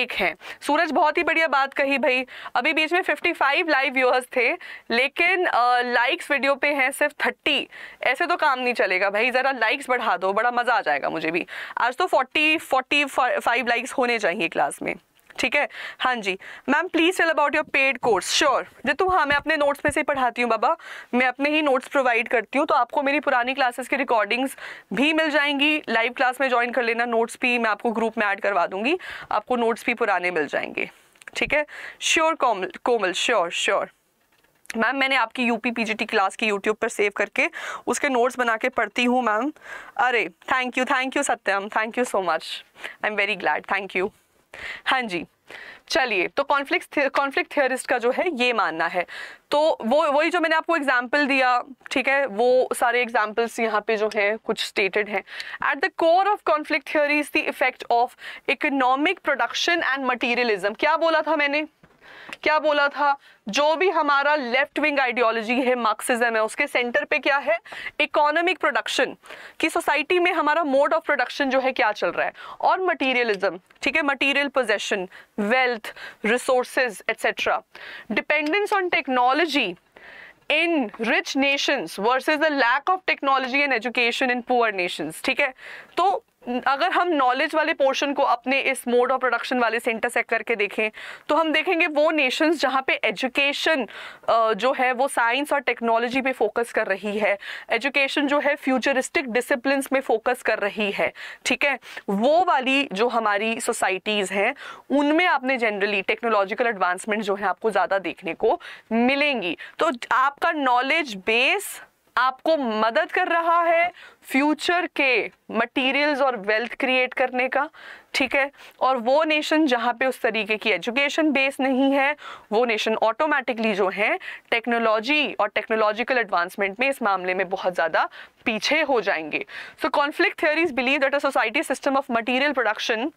एक हैं सूरज बहुत ही बढ़िया बात कही भाई अभी बीच में 55 लाइव व्यूअर्स थे लेकिन लाइक्स वीडियो पे हैं सिर्फ थर्टी ऐसे तो काम नहीं चलेगा भाई ज़रा लाइक्स बढ़ा दो बड़ा मज़ा आ जाएगा मुझे भी आज तो फोर्टी 45 लाइक्स होने चाहिए क्लास में ठीक है हाँ जी ma'am please tell about your paid course sure तू हाँ मैं अपने नोट्स में से ही पढ़ाती हूँ बाबा मैं अपने ही नोट्स प्रोवाइड करती हूँ तो आपको मेरी पुरानी क्लासेस की रिकॉर्डिंग्स भी मिल जाएंगी लाइव क्लास में ज्वाइन कर लेना नोट्स भी मैं आपको ग्रुप में ऐड करवा दूँगी आपको नोट्स भी पुराने मिल जाएंगे ठीक है sure Komal Komal sure sure ma'am मैंने आपकी यूपी पीजीटी क्लास की यूट्यूब पर सेव करके उसके नोट्स बना के पढ़ती हूँ मैम अरे thank you thank you Satyam thank you so much I am very glad thank you हाँ जी चलिए तो कॉन्फ्लिक्ट कॉन्फ्लिक्ट थियोरिस्ट का जो है ये मानना है तो वो वही जो मैंने आपको एग्जाम्पल दिया ठीक है वो सारे एग्जाम्पल्स यहाँ पे जो हैं कुछ स्टेटेड हैं at the core of conflict theory is the effect of economic production and materialism क्या बोला था मैंने क्या बोला था जो भी हमारा लेफ्ट विंग आइडियोलॉजी है मार्क्सिज्म है उसके सेंटर पे क्या है इकोनॉमिक प्रोडक्शन कि सोसाइटी में हमारा मोड ऑफ प्रोडक्शन जो है क्या चल रहा है और मटीरियलिज्म ठीक है material possession wealth resources etcetera dependence on technology in rich nations versus the lack of technology and education in poor nations ठीक है तो अगर हम नॉलेज वाले पोर्शन को अपने इस मोड ऑफ प्रोडक्शन वाले से इंटरसेक्ट करके देखें तो हम देखेंगे वो नेशंस जहाँ पे एजुकेशन जो है वो साइंस और टेक्नोलॉजी पे फोकस कर रही है एजुकेशन जो है फ्यूचरिस्टिक डिसिप्लिन में फोकस कर रही है ठीक है वो वाली जो हमारी सोसाइटीज़ हैं उनमें आपने जनरली टेक्नोलॉजिकल एडवांसमेंट जो है आपको ज़्यादा देखने को मिलेंगी तो आपका नॉलेज बेस आपको मदद कर रहा है फ्यूचर के मटेरियल्स और वेल्थ क्रिएट करने का ठीक है और वो नेशन जहाँ पे उस तरीके की एजुकेशन बेस नहीं है वो नेशन ऑटोमेटिकली जो है टेक्नोलॉजी और टेक्नोलॉजिकल एडवांसमेंट में इस मामले में बहुत ज़्यादा पीछे हो जाएंगे so conflict theories believe that a society system of material production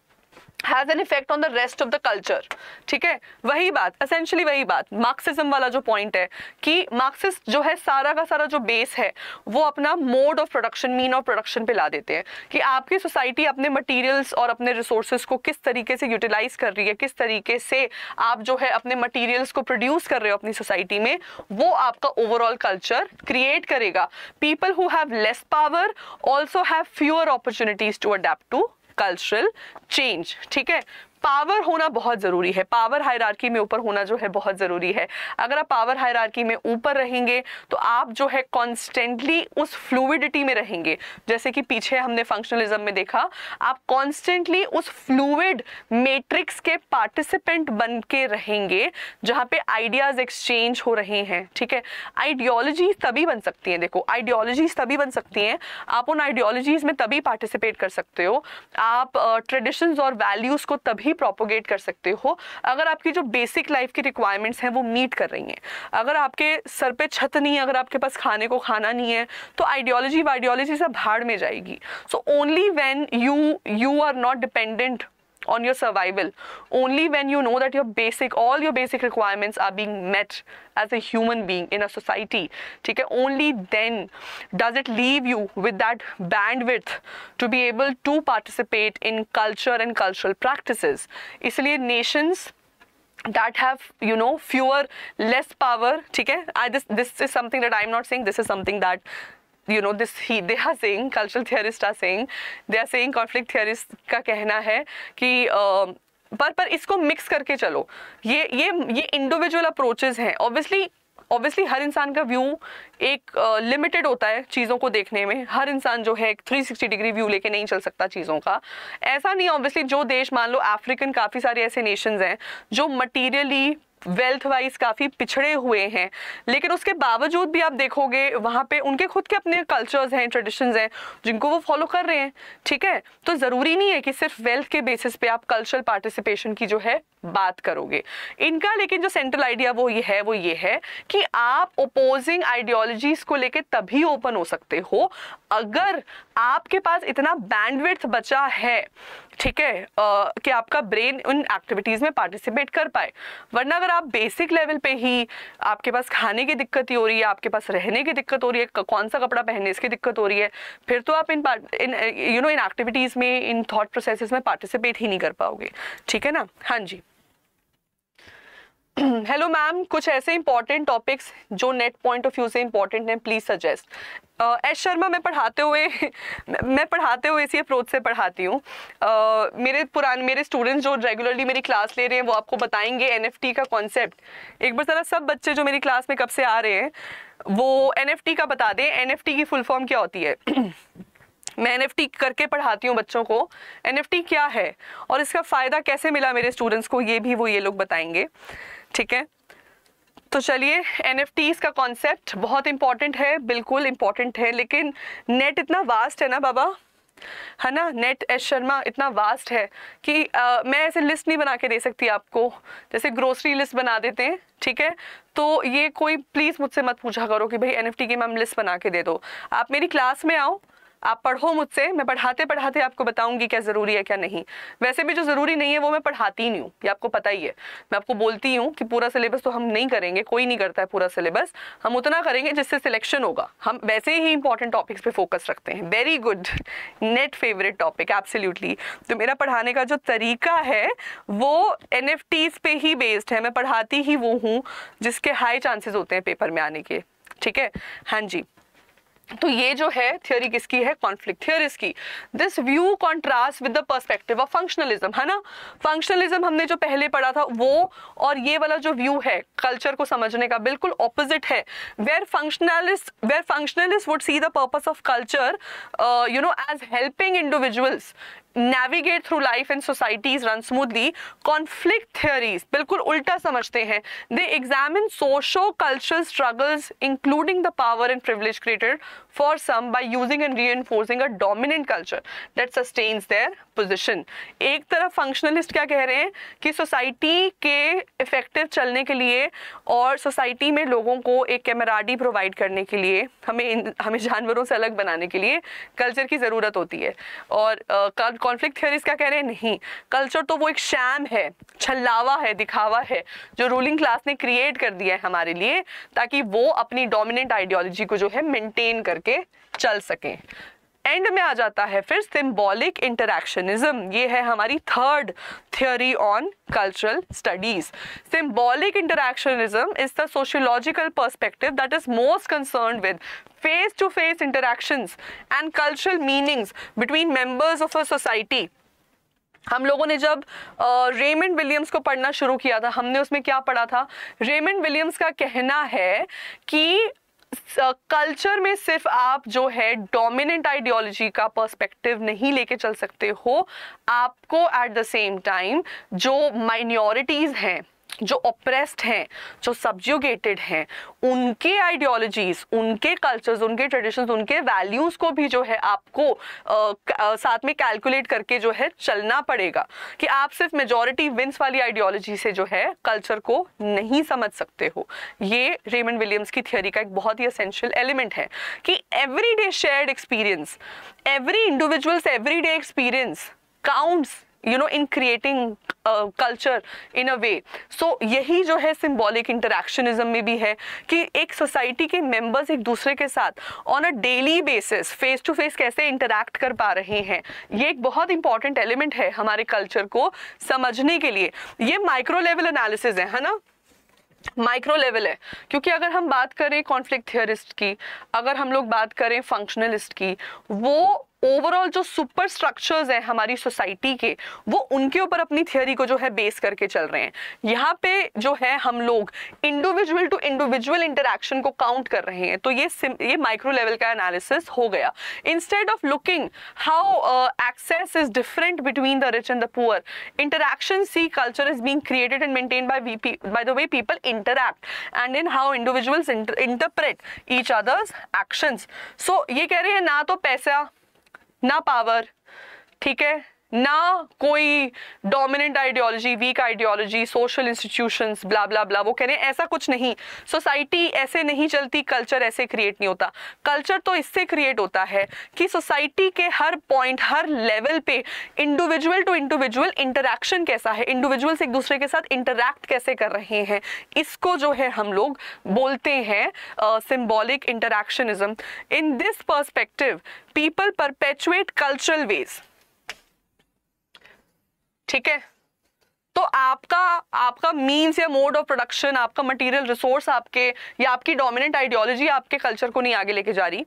has an effect on the rest of the culture ठीक है वही बात असेंशली वही बात मार्क्सिज्म वाला जो पॉइंट है कि मार्क्सिस्ट जो है सारा का सारा जो बेस है वो अपना mode of production mean of production पे ला देते हैं कि आपकी सोसाइटी अपने मटेरियल्स और अपने रिसोर्सेज को किस तरीके से यूटिलाइज कर रही है किस तरीके से आप जो है अपने मटीरियल्स को प्रोड्यूस कर रहे हो अपनी सोसाइटी में वो आपका ओवरऑल कल्चर क्रिएट करेगा people who have less power also have fewer opportunities to adapt to cultural change ठीक है पावर होना बहुत ज़रूरी है पावर हायरार्की में ऊपर होना जो है बहुत ज़रूरी है अगर आप पावर हायरार्की में ऊपर रहेंगे तो आप जो है कॉन्स्टेंटली उस फ्लूडिटी में रहेंगे जैसे कि पीछे हमने फंक्शनलिज्म में देखा आप कॉन्स्टेंटली उस फ्लूड मेट्रिक्स के पार्टिसिपेंट बन के रहेंगे जहाँ पे आइडियाज़ एक्सचेंज हो रहे हैं ठीक है आइडियोलॉजी तभी बन सकती है देखो आइडियोलॉजीज तभी बन सकती हैं आप उन आइडियोलॉजीज़ में तभी पार्टिसिपेट कर सकते हो आप ट्रेडिशंस uh, और वैल्यूज़ को तभी प्रोपोगेट कर सकते हो अगर आपकी जो बेसिक लाइफ की रिक्वायरमेंट्स हैं वो मीट कर रही हैं अगर आपके सर पे छत नहीं है अगर आपके पास खाने को खाना नहीं है तो आइडियोलॉजी वाइडियोलॉजी से भाड़ में जाएगी so only when you you are not dependent on your survival only when you know that your basic all your basic requirements are being met as a human being in a society okay only then does it leave you with that bandwidth to be able to participate in culture and cultural practices इसलिए nations that have you know fewer less power okay this this is something that i'm not saying this is something that you know this he they are saying cultural theorist are saying they are saying conflict theorist का कहना है कि पर पर इसको mix करके चलो ये ये ये इंडिविजुअल अप्रोचेज हैं ऑब्वियसली ऑब्वियसली हर इंसान का व्यू एक लिमिटेड uh, होता है चीज़ों को देखने में हर इंसान जो है 360 डिग्री व्यू लेके नहीं चल सकता चीज़ों का ऐसा नहीं ऑब्वियसली जो देश मान लो अफ्रीकन काफ़ी सारे ऐसे नेशंस हैं जो मटीरियली वेल्थ वाइज काफ़ी पिछड़े हुए हैं लेकिन उसके बावजूद भी आप देखोगे वहाँ पे उनके खुद के अपने कल्चर्स हैं ट्रेडिशंस हैं जिनको वो फॉलो कर रहे हैं ठीक है तो ज़रूरी नहीं है कि सिर्फ वेल्थ के बेसिस पे आप कल्चरल पार्टिसिपेशन की जो है बात करोगे इनका लेकिन जो सेंट्रल आइडिया वो ये है वो ये है कि आप ओपोजिंग आइडियोलॉजी टेक्नोलॉजीज को लेके तभी ओपन हो सकते हो अगर आपके पास इतना बैंडविड्थ बचा है ठीक है कि आपका ब्रेन उन एक्टिविटीज़ में पार्टिसिपेट कर पाए वरना अगर आप बेसिक लेवल पे ही आपके पास खाने की दिक्कत ही हो रही है आपके पास रहने की दिक्कत हो रही है कौन सा कपड़ा पहनने इसकी दिक्कत हो रही है फिर तो आप in in you know in activities में इन थॉट प्रोसेसेस में पार्टिसिपेट ही नहीं कर पाओगे ठीक है ना हाँ जी हेलो मैम कुछ ऐसे इंपॉर्टेंट टॉपिक्स जो नेट पॉइंट ऑफ व्यू से इंपॉर्टेंट हैं प्लीज़ सजेस्ट एस शर्मा मैं पढ़ाते हुए मैं पढ़ाते हुए इसी अप्रोच से पढ़ाती हूँ uh, मेरे पुराने मेरे स्टूडेंट्स जो रेगुलरली मेरी क्लास ले रहे हैं वो आपको बताएंगे एन का कॉन्सेप्ट एक बार ज़रा सब बच्चे जो मेरी क्लास में कब से आ रहे हैं वो एन का बता दें एन की फुल फॉर्म क्या होती है मैं एन करके पढ़ाती हूँ बच्चों को एन क्या है और इसका फ़ायदा कैसे मिला मेरे स्टूडेंट्स को ये भी वो ये लोग बताएंगे ठीक है तो चलिए एन का कॉन्सेप्ट बहुत इंपॉर्टेंट है बिल्कुल इंपॉर्टेंट है लेकिन नेट इतना वास्ट है ना बाबा है ना नेट एस शर्मा इतना वास्ट है कि आ, मैं ऐसे लिस्ट नहीं बना के दे सकती आपको जैसे ग्रोसरी लिस्ट बना देते हैं ठीक है तो ये कोई प्लीज़ मुझसे मत पूछा करो कि भाई एन की मैम लिस्ट बना के दे दो आप मेरी क्लास में आओ आप पढ़ो मुझसे मैं पढ़ाते पढ़ाते आपको बताऊंगी क्या ज़रूरी है क्या नहीं वैसे भी जो ज़रूरी नहीं है वो मैं पढ़ाती नहीं हूँ ये आपको पता ही है मैं आपको बोलती हूँ कि पूरा सिलेबस तो हम नहीं करेंगे कोई नहीं करता है पूरा सिलेबस हम उतना करेंगे जिससे सिलेक्शन होगा हम वैसे ही इंपॉर्टेंट टॉपिक्स पे फोकस रखते हैं very good NET favourite topic absolutely तो मेरा पढ़ाने का जो तरीका है वो एन पे ही बेस्ड है मैं पढ़ाती ही वो हूँ जिसके हाई चांसेस होते हैं पेपर में आने के ठीक है हाँ जी तो ये जो है थियोरी किसकी है कॉन्फ्लिक्ट थियोरी की this view contrast with the perspective of functionalism है ना फंक्शनलिज्म हमने जो पहले पढ़ा था वो और ये वाला जो व्यू है कल्चर को समझने का बिल्कुल ऑपोजिट है where functionalist where functionalist would see the purpose of culture you know as helping individuals navigate through life and societies run smoothly conflict theories बिल्कुल उल्टा समझते हैं they examine socio cultural struggles including the power and privilege created for some by using and reinforcing a dominant culture that sustains their position एक तरफ functionalist क्या कह रहे हैं कि society के effective चलने के लिए और society में लोगों को एक कैमराडी प्रोवाइड करने के लिए हमें हमें जानवरों से अलग बनाने के लिए कल्चर की ज़रूरत होती है और uh, कॉन्फ्लिक्ट थियोरी क्या कह रहे हैं नहीं कल्चर तो वो एक शैम है छलावा है दिखावा है जो रूलिंग क्लास ने क्रिएट कर दिया है हमारे लिए ताकि वो अपनी डोमिनेंट आइडियोलॉजी को जो है मेंटेन करके चल सकें एंड में आ जाता है फिर सिंबॉलिक इंटरैक्शनिज्म ये है हमारी third theory on cultural studies symbolic interactionism is the sociological perspective that is most concern with face to face interaction and cultural meanings between members of a society हम लोगों ने जब रेमंड विलियम्स को पढ़ना शुरू किया था हमने उसमें क्या पढ़ा था रेमंड विलियम्स का कहना है कि कल्चर में सिर्फ आप जो है डोमिनेंट आइडियोलॉजी का पर्सपेक्टिव नहीं लेके चल सकते हो आपको एट द सेम टाइम जो माइनॉरिटीज़ हैं जो ऑप्रेस्ड हैं जो सब्जुगेटेड हैं उनके आइडियोलॉजीज उनके कल्चर्स उनके ट्रेडिशंस उनके वैल्यूज़ को भी जो है आपको आ, आ, साथ में कैलकुलेट करके जो है चलना पड़ेगा कि आप सिर्फ मेजॉरिटी विंस वाली आइडियोलॉजी से जो है कल्चर को नहीं समझ सकते हो ये रेमंड विलियम्स की थियोरी का एक बहुत ही असेंशियल एलिमेंट है कि every day shared experience every individuals every day experience counts you know in creating culture in a way so यही जो है सिम्बॉलिक इंटरेक्शनिज्म में भी है कि एक सोसाइटी के मेंबर्स एक दूसरे के साथ on a daily basis face to face कैसे इंटरेक्ट कर पा रहे हैं ये एक बहुत इंपॉर्टेंट एलिमेंट है हमारे कल्चर को समझने के लिए ये माइक्रो लेवल एनालिसिस है है ना माइक्रो लेवल है क्योंकि अगर हम बात करें कॉन्फ्लिक्ट थियरिस्ट की अगर हम लोग बात करें फंक्शनलिस्ट की वो ओवरऑल जो सुपर स्ट्रक्चर्स हैं हमारी सोसाइटी के वो उनके ऊपर अपनी थियोरी को जो है बेस करके चल रहे हैं यहाँ पे जो है हम लोग इंडिविजुअल टू इंडिविजुअल इंटरेक्शन को काउंट कर रहे हैं तो ये ये माइक्रो लेवल का एनालिसिस हो गया instead of looking how access is different between the rich and the poor interaction see culture is being created and maintain by by the way people interact and in how individuals interpret each others actions so ये कह रहे हैं ना तो पैसा ना power ठीक है ना कोई dominant ideology weak ideology social institution blah blah blah वो कह रहे हैं ऐसा कुछ नहीं सोसाइटी ऐसे नहीं चलती कल्चर ऐसे क्रिएट नहीं होता कल्चर तो इससे क्रिएट होता है कि सोसाइटी के हर पॉइंट हर लेवल पे इंडिविजुअल टू इंडिविजुअल इंटरेक्शन कैसा है इंडिविजुअल्स एक दूसरे के साथ इंटरेक्ट कैसे कर रहे हैं इसको जो है हम लोग बोलते हैं symbolic interactionism in this perspective people perpetuate cultural ways ठीक है तो आपका आपका मीन्स या मोड ऑफ प्रोडक्शन आपका मटेरियल रिसोर्स आपके या आपकी डोमिनेंट आइडियोलॉजी आपके कल्चर को नहीं आगे लेके जा रही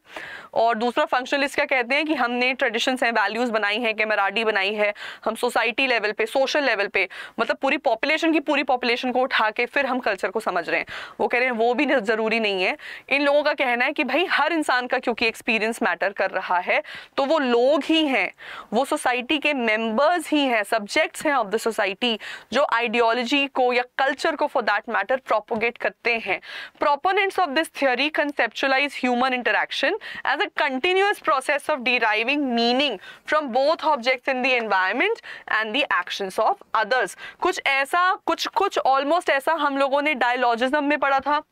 और दूसरा फंक्शनलिस्ट क्या कहते हैं कि हमने ट्रेडिशंस हैं वैल्यूज़ बनाई हैं कैमराडी बनाई है हम सोसाइटी लेवल पे सोशल लेवल पे मतलब पूरी पॉपुलेशन की पूरी पॉपुलेशन को उठा के फिर हम कल्चर को समझ रहे हैं वो कह रहे हैं वो भी ज़रूरी नहीं है इन लोगों का कहना है कि भाई हर इंसान का क्योंकि एक्सपीरियंस मैटर कर रहा है तो वो लोग ही हैं वो सोसाइटी के मेम्बर्स ही हैं सब्जेक्ट्स हैं ऑफ द सोसाइटी जो आइडियोलॉजी को या कल्चर को फॉर दैट मैटर प्रोपोगेट करते हैं proponents of this theory conceptualise human interaction as a continuous process of deriving meaning from both objects in the environment and the actions of others कुछ ऐसा कुछ कुछ almost ऐसा हम लोगों ने डायलॉजिज्म में पढ़ा था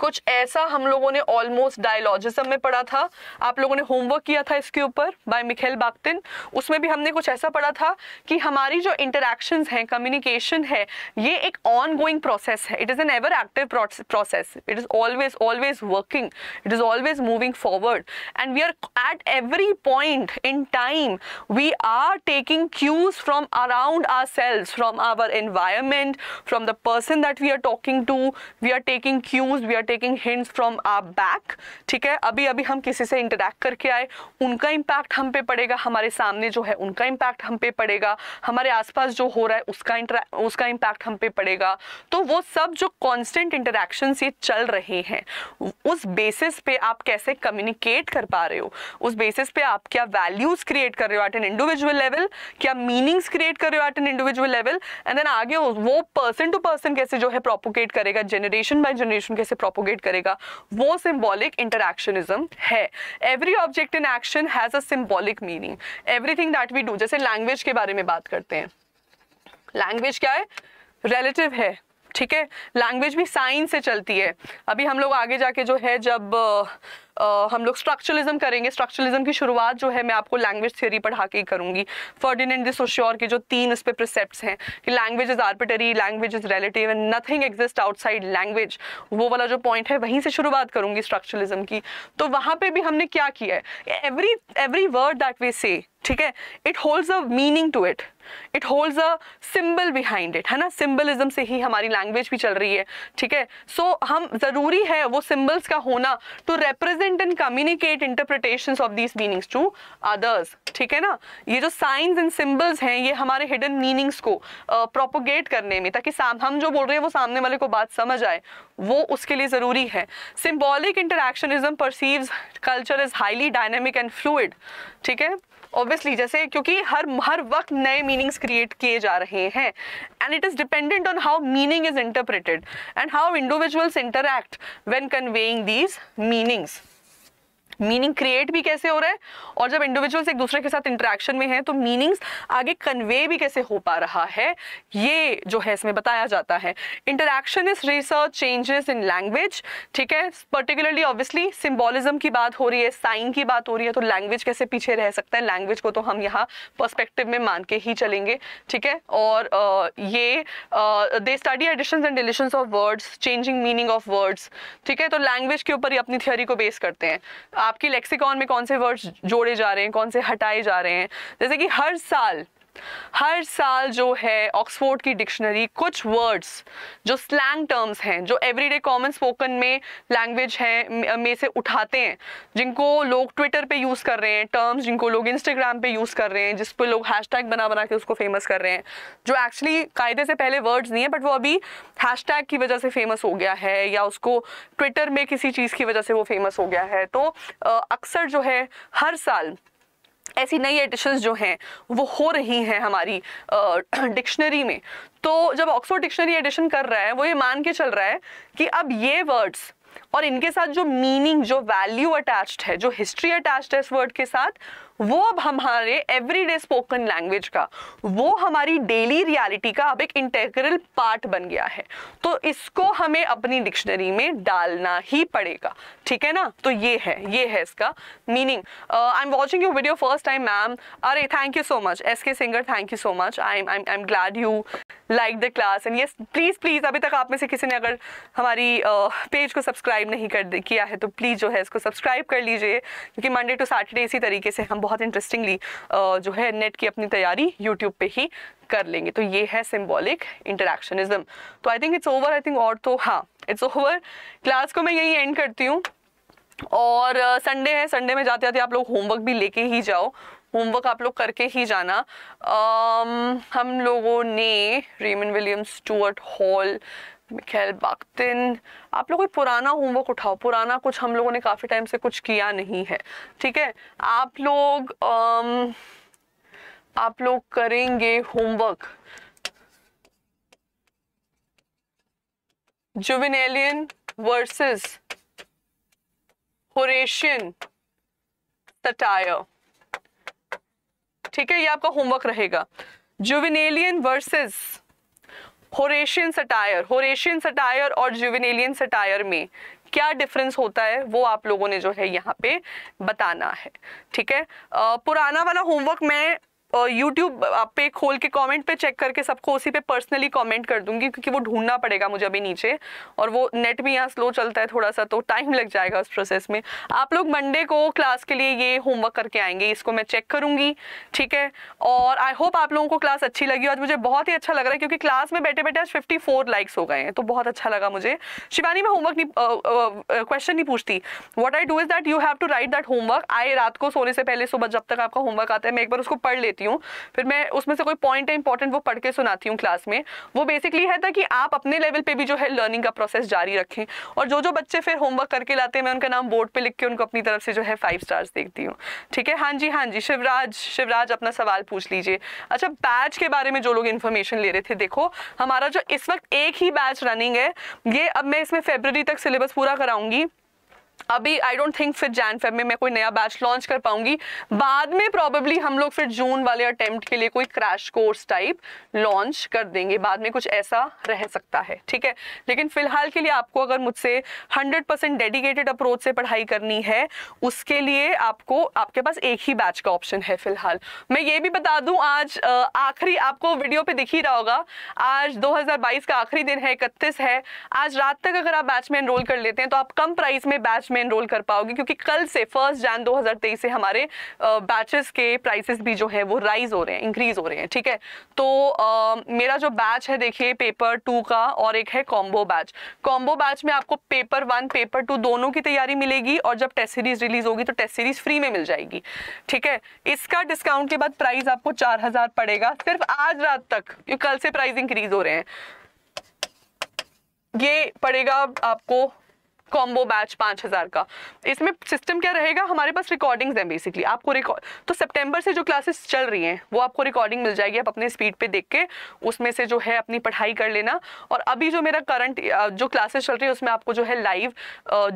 कुछ ऐसा हम लोगों ने ऑलमोस्ट डायलॉजिज्म में पढ़ा था आप लोगों ने होमवर्क किया था इसके ऊपर बाय मिखेल बागतिन उसमें भी हमने कुछ ऐसा पढ़ा था कि हमारी जो इंटरेक्शन है कम्युनिकेशन है ये एक ऑन गोइंग प्रोसेस है it is an ever active process it is always always working it is always moving forward and we are at every point in time we are taking cues from around ourselves from our environment from the person that we are talking to we are taking cues we are are taking hints from our back ठीक है अभी अभी हम किसी से interact करके आए उनका इम्पैक्ट हम पे पड़ेगा हमारे सामने जो है उनका इम्पैक्ट हम पे पड़ेगा हमारे आसपास जो हो रहा है उसका उसका इम्पैक्ट हम पे पड़ेगा तो वो सब जो कॉन्स्टेंट इंटरेक्शन ये चल रहे हैं उस बेसिस पे आप कैसे कम्युनिकेट कर पा रहे हो उस बेसिस पे आप क्या वैल्यूज़ क्रिएट कर रहे हो एट एन इंडिविजुअल लेवल क्या मीनिंग्स क्रिएट कर रहे हो at an individual level and then आगे वो पर्सन टू पर्सन कैसे जो है प्रोपोकेट करेगा जनरेशन बाय जनरेशन कैसे प्रोपोगेट करेगा वो सिम्बॉलिक इंटरक्शनिज्म है every object in action has a symbolic meaning everything that we do जैसे लैंग्वेज के बारे में बात करते हैं लैंग्वेज क्या है रिलेटिव है ठीक है लैंग्वेज भी साइंस से चलती है अभी हम लोग आगे जाके जो है जब uh, हम लोग स्ट्रक्चरलिज्म करेंगे स्ट्रक्चरलिज्म की शुरुआत जो है मैं आपको लैंग्वेज थ्योरी पढ़ा के ही करूँगी फर्डिनेंड दिस के जो तीन इस पर प्रिसेप्ट हैं कि language is arbitrary language is relative and nothing exist outside language वो वाला जो पॉइंट है वहीं से शुरुआत करूँगी स्ट्रक्चरलिज्म की तो वहाँ पर भी हमने क्या किया है every every word that we say ठीक है it holds a meaning to it it holds a symbol behind it है ना सिंबलिज्म से ही हमारी लैंग्वेज भी चल रही है ठीक है सो so, हम ज़रूरी है वो सिंबल्स का होना टू तो represent represent and communicate interpretation of these meanings to others ठीक है ना ये जो साइंस एंड symbols हैं ये हमारे हिडन मीनिंग्स को प्रोपोगेट uh, करने में ताकि हम जो बोल रहे हैं वो सामने वाले को बात समझ आए वो उसके लिए ज़रूरी है symbolic interactionism perceive culture is highly dynamic and fluid ठीक है ऑब्वियसली जैसे क्योंकि हर हर वक्त नए मीनिंग्स क्रिएट किए जा रहे हैं and it is dependent on how meaning is interpreted and how individuals interact when conveying these meanings meaning create भी कैसे हो रहा है और जब इंडिविजुअल्स एक दूसरे के साथ इंटरेक्शन में हैं तो मीनिंग्स आगे कन्वे भी कैसे हो पा रहा है ये जो है इसमें बताया जाता है interaction is research changes in language ठीक है पर्टिकुलरली ऑब्वियसली सिंबोलिज्म की बात हो रही है साइन की बात हो रही है तो लैंग्वेज कैसे पीछे रह सकता है लैंग्वेज को तो हम यहाँ परस्पेक्टिव में मान के ही चलेंगे ठीक है और uh, ये they study addition and deletion of words changing meaning of words ठीक है तो लैंग्वेज के ऊपर ही अपनी थियोरी को बेस करते हैं आपके लेक्सिकॉन में कौन से वर्ड्स जोड़े जा रहे हैं कौन से हटाए जा रहे हैं जैसे कि हर साल हर साल जो है ऑक्सफोर्ड की डिक्शनरी कुछ वर्ड्स जो स्लैंग टर्म्स हैं जो एवरीडे कॉमन स्पोकन में लैंग्वेज है में से उठाते हैं जिनको लोग ट्विटर पे यूज़ कर रहे हैं टर्म्स जिनको लोग इंस्टाग्राम पे यूज़ कर रहे हैं जिस पर लोग हैशटैग बना बना के उसको फेमस कर रहे हैं जो एक्चुअली कायदे से पहले वर्ड्स नहीं है बट वो अभी हैश की वजह से फेमस हो गया है या उसको ट्विटर में किसी चीज़ की वजह से वो फेमस हो गया है तो अक्सर जो है हर साल ऐसी नई एडिशंस जो हैं वो हो रही हैं हमारी डिक्शनरी में तो जब ऑक्सफोर्ड डिक्शनरी एडिशन कर रहा है वो ये मान के चल रहा है कि अब ये वर्ड्स और इनके साथ जो मीनिंग जो वैल्यू अटैच्ड है जो हिस्ट्री अटैच्ड है इस वर्ड के साथ वो अब हमारे एवरीडे स्पोकन लैंग्वेज का वो हमारी डेली रियलिटी का अब एक इंटेग्रल पार्ट बन गया है तो इसको हमें अपनी डिक्शनरी में डालना ही पड़ेगा ठीक है ना तो ये है ये है इसका meaning I am watching you video first time ma'am अरे thank you so much S K Singer thank you so much I am I am glad you like the class and ये प्लीज़ प्लीज़ अभी तक आप में से किसी ने अगर हमारी पेज uh, को सब्सक्राइब नहीं कर किया है तो प्लीज़ जो है इसको सब्सक्राइब कर लीजिए क्योंकि मंडे टू सैटरडे इसी तरीके से हम बहुत इंटरेस्टिंगली जो है नेट की अपनी तैयारी यूट्यूब पे ही कर लेंगे तो ये है सिम्बॉलिक इंटरेक्शनिज्म तो I think it's over I think और तो हाँ इट्स ओवर क्लास को मैं यही एंड करती हूँ और संडे है संडे में जाते जाते आप लोग होमवर्क भी लेके ही जाओ होमवर्क आप लोग करके ही जाना um, हम लोगों ने Raymond William Stuart Hall Mikhail Bakhtin आप लोग कोई पुराना होमवर्क उठाओ पुराना कुछ हम लोगों ने काफ़ी टाइम से कुछ किया नहीं है ठीक है आप लोग आम, आप लोग करेंगे homework Juvenalian versus Horatian satire ठीक है ये आपका होमवर्क रहेगा Juvenalian versus Horatian satire Horatian satire और जुवेनेलियन सटायर में क्या डिफरेंस होता है वो आप लोगों ने जो है यहाँ पे बताना है ठीक है पुराना वाला होमवर्क मैं यूट्यूब पे खोल के कमेंट पे चेक करके सबको उसी पे पर्सनली कमेंट कर दूंगी क्योंकि वो ढूंढना पड़ेगा मुझे अभी नीचे और वो नेट भी यहाँ स्लो चलता है थोड़ा सा तो टाइम लग जाएगा उस प्रोसेस में आप लोग मंडे को क्लास के लिए ये होमवर्क करके आएंगे इसको मैं चेक करूँगी ठीक है और आई होप आप लोगों को क्लास अच्छी लगी आज मुझे बहुत ही अच्छा लग रहा है क्योंकि क्लास में बैठे बैठे आज फिफ्टी लाइक्स हो गए हैं तो बहुत अच्छा लगा मुझे शिवानी मैं होमवर्क नहीं क्वेश्चन नहीं पूछती what I do is that you have to write that homework I रात को सोने से पहले सुबह जब तक आपका होमवर्क आता है मैं एक बार उसको पढ़ लेती करती हूँ फिर मैं उसमें से कोई पॉइंट है इंपॉर्टेंट वो पढ़ के सुनाती हूँ क्लास में वो बेसिकली है था कि आप अपने लेवल पे भी जो है लर्निंग का प्रोसेस जारी रखें और जो जो बच्चे फिर होमवर्क करके लाते हैं मैं उनका नाम बोर्ड पर लिख के उनको अपनी तरफ से जो है फाइव स्टार्स देखती हूँ ठीक है हाँ जी हाँ जी शिवराज शिवराज अपना सवाल पूछ लीजिए अच्छा बैच के बारे में जो लोग इन्फॉर्मेशन ले रहे थे देखो हमारा जो इस वक्त एक ही बैच रनिंग है ये अब मैं इसमें फेबर तक सिलेबस पूरा कराऊंगी अभी आई डोंट थिंक फिर जैन फेब में मैं कोई नया बैच लॉन्च कर पाऊंगी बाद में प्रॉबेबली हम लोग फिर जून वाले अटेम्प्ट के लिए कोई क्रैश कोर्स टाइप लॉन्च कर देंगे बाद में कुछ ऐसा रह सकता है ठीक है लेकिन फिलहाल के लिए आपको अगर मुझसे 100% डेडिकेटेड अप्रोच से पढ़ाई करनी है उसके लिए आपको आपके पास एक ही बैच का ऑप्शन है फिलहाल मैं ये भी बता दूँ आज आखिरी आपको वीडियो पर दिख ही रहा होगा आज दो का आखिरी दिन है इकतीस है आज रात तक अगर आप बैच में एनरोल कर लेते हैं तो आप कम प्राइस में बैच बैच में एनरोल कर पाओगे क्योंकि कल से फर्स्ट जैन 2023 से हमारे बैचेस के प्राइसेस भी जो है वो राइज हो रहे हैं इंक्रीज हो रहे हैं ठीक है तो मेरा जो बैच है देखिए पेपर टू का और एक है कॉम्बो बैच कॉम्बो बैच में आपको पेपर वन पेपर टू दोनों की तैयारी मिलेगी और जब टेस्ट सीरीज रिलीज होगी तो टेस्ट सीरीज फ्री में मिल जाएगी ठीक है इसका डिस्काउंट के बाद प्राइस आपको चार हजार पड़ेगा सिर्फ आज रात तक क्योंकि कल से प्राइस इंक्रीज हो रहे हैं ये पड़ेगा आपको कॉम्बो बैच पांच हज़ार का इसमें सिस्टम क्या रहेगा हमारे पास रिकॉर्डिंग है बेसिकली आपको रिकॉर्ड तो सेप्टेम्बर से जो क्लासेस चल रही हैं वो आपको रिकॉर्डिंग मिल जाएगी आप अपने स्पीड पे देख के उसमें से जो है अपनी पढ़ाई कर लेना और अभी जो मेरा करंट जो क्लासेस चल रही है उसमें आपको जो है लाइव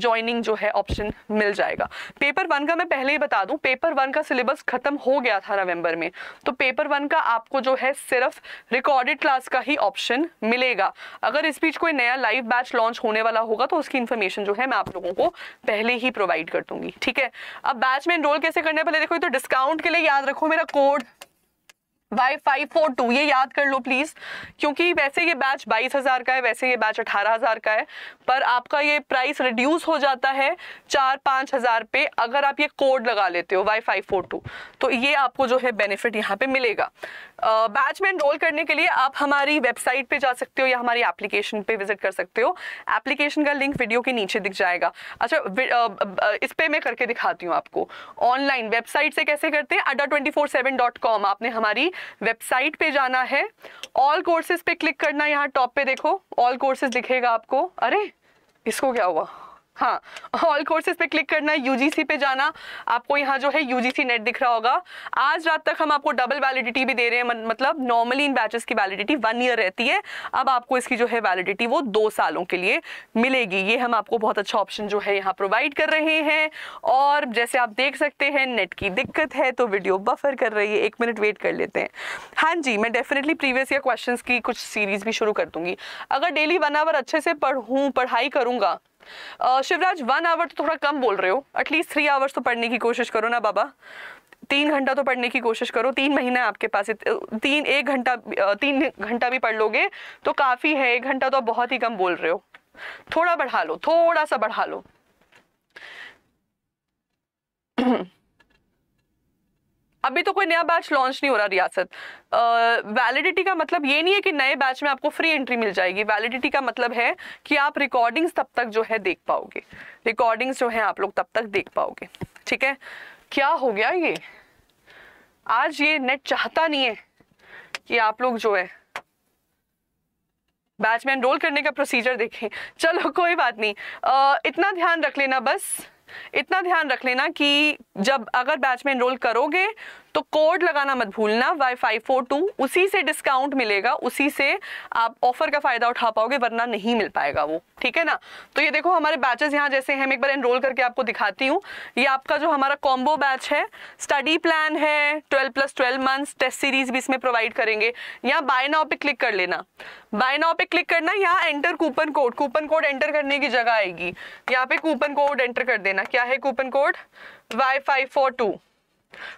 ज्वाइनिंग जो है ऑप्शन मिल जाएगा पेपर वन का मैं पहले ही बता दूँ पेपर वन का सिलेबस ख़त्म हो गया था नवंबर में तो पेपर वन का आपको जो है सिर्फ रिकॉर्डेड क्लास का ही ऑप्शन मिलेगा अगर इस बीच कोई नया लाइव बैच लॉन्च होने वाला होगा तो उसकी इन्फॉर्मेशन जो है मैं आप लोगों को पहले ही प्रोवाइड कर दूंगी ठीक है अब बैच में इनरोल कैसे करना है पहले देखो तो डिस्काउंट के लिए याद रखो मेरा code Y five four two ये याद कर लो प्लीज़ क्योंकि वैसे ये बैच बाईस हज़ार का है वैसे ये बैच अठारह हज़ार का है पर आपका ये प्राइस रिड्यूस हो जाता है चार पाँच हज़ार पे अगर आप ये कोड लगा लेते हो वाई फाइव फोर टू तो ये आपको जो है बेनिफिट यहाँ पे मिलेगा बैच में एनरोल करने के लिए आप हमारी वेबसाइट पे जा सकते हो या हमारी एप्लीकेशन पे विजिट कर सकते हो एप्लीकेशन का लिंक वीडियो के नीचे दिख जाएगा अच्छा इस पर मैं करके दिखाती हूँ आपको ऑनलाइन वेबसाइट से कैसे करते हैं Adda twenty four seven dot com आपने हमारी वेबसाइट पे जाना है ऑल कोर्सेज पे क्लिक करना यहाँ टॉप पे देखो ऑल कोर्सेज दिखेगा आपको अरे इसको क्या हुआ हाँ ऑल कोर्सेज पे क्लिक करना यूजीसी पे जाना आपको यहाँ जो है यूजीसी नेट दिख रहा होगा आज रात तक हम आपको डबल वैलिडिटी भी दे रहे हैं मतलब नॉर्मली इन बैचेस की वैलिडिटी वन ईयर रहती है अब आपको इसकी जो है वैलिडिटी वो दो सालों के लिए मिलेगी ये हम आपको बहुत अच्छा ऑप्शन जो है यहाँ प्रोवाइड कर रहे हैं और जैसे आप देख सकते हैं नेट की दिक्कत है तो वीडियो बफर कर रही है एक मिनट वेट कर लेते हैं हाँ जी मैं डेफिनेटली प्रीवियस ईयर क्वेश्चन की कुछ सीरीज भी शुरू कर दूंगी अगर डेली वन आवर अच्छे से पढ़ूँ पढ़ाई करूँगा शिवराज वन आवर तो थोड़ा कम बोल रहे हो एटलीस्ट थ्री आवर्स तो पढ़ने की कोशिश करो ना बाबा तीन घंटा तो पढ़ने की कोशिश करो तीन महीना आपके पास तीन एक घंटा तीन घंटा भी पढ़ लोगे तो काफ़ी है एक घंटा तो आप बहुत ही कम बोल रहे हो थोड़ा बढ़ा लो थोड़ा सा बढ़ा लो अभी तो कोई नया बैच लॉन्च नहीं हो रहा रियासत वैलिडिटी का मतलब ये नहीं है कि नए बैच में आपको फ्री एंट्री मिल जाएगी वैलिडिटी का मतलब है कि आप रिकॉर्डिंग्स तब तक जो है देख पाओगे रिकॉर्डिंग्स जो है आप लोग तब तक देख पाओगे ठीक है क्या हो गया ये आज ये नेट चाहता नहीं है कि आप लोग जो है बैच में एनरोल करने का प्रोसीजर देखें चलो कोई बात नहीं आ, इतना ध्यान रख लेना बस इतना ध्यान रख लेना कि जब अगर बैच में एनरोल करोगे तो कोड लगाना मत भूलना वाई फाइव फोर टू उसी से डिस्काउंट मिलेगा उसी से आप ऑफर का फ़ायदा उठा पाओगे वरना नहीं मिल पाएगा वो ठीक है ना तो ये देखो हमारे बैचेस यहाँ जैसे हैं मैं एक बार एनरोल करके आपको दिखाती हूँ ये आपका जो हमारा कॉम्बो बैच है स्टडी प्लान है twelve plus twelve months test series भी इसमें प्रोवाइड करेंगे यहाँ बाय पे क्लिक कर लेना बाय पे क्लिक करना यहाँ enter coupon code coupon code enter करने की जगह आएगी यहाँ पे कूपन कोड एंटर कर देना क्या है coupon code Y five four two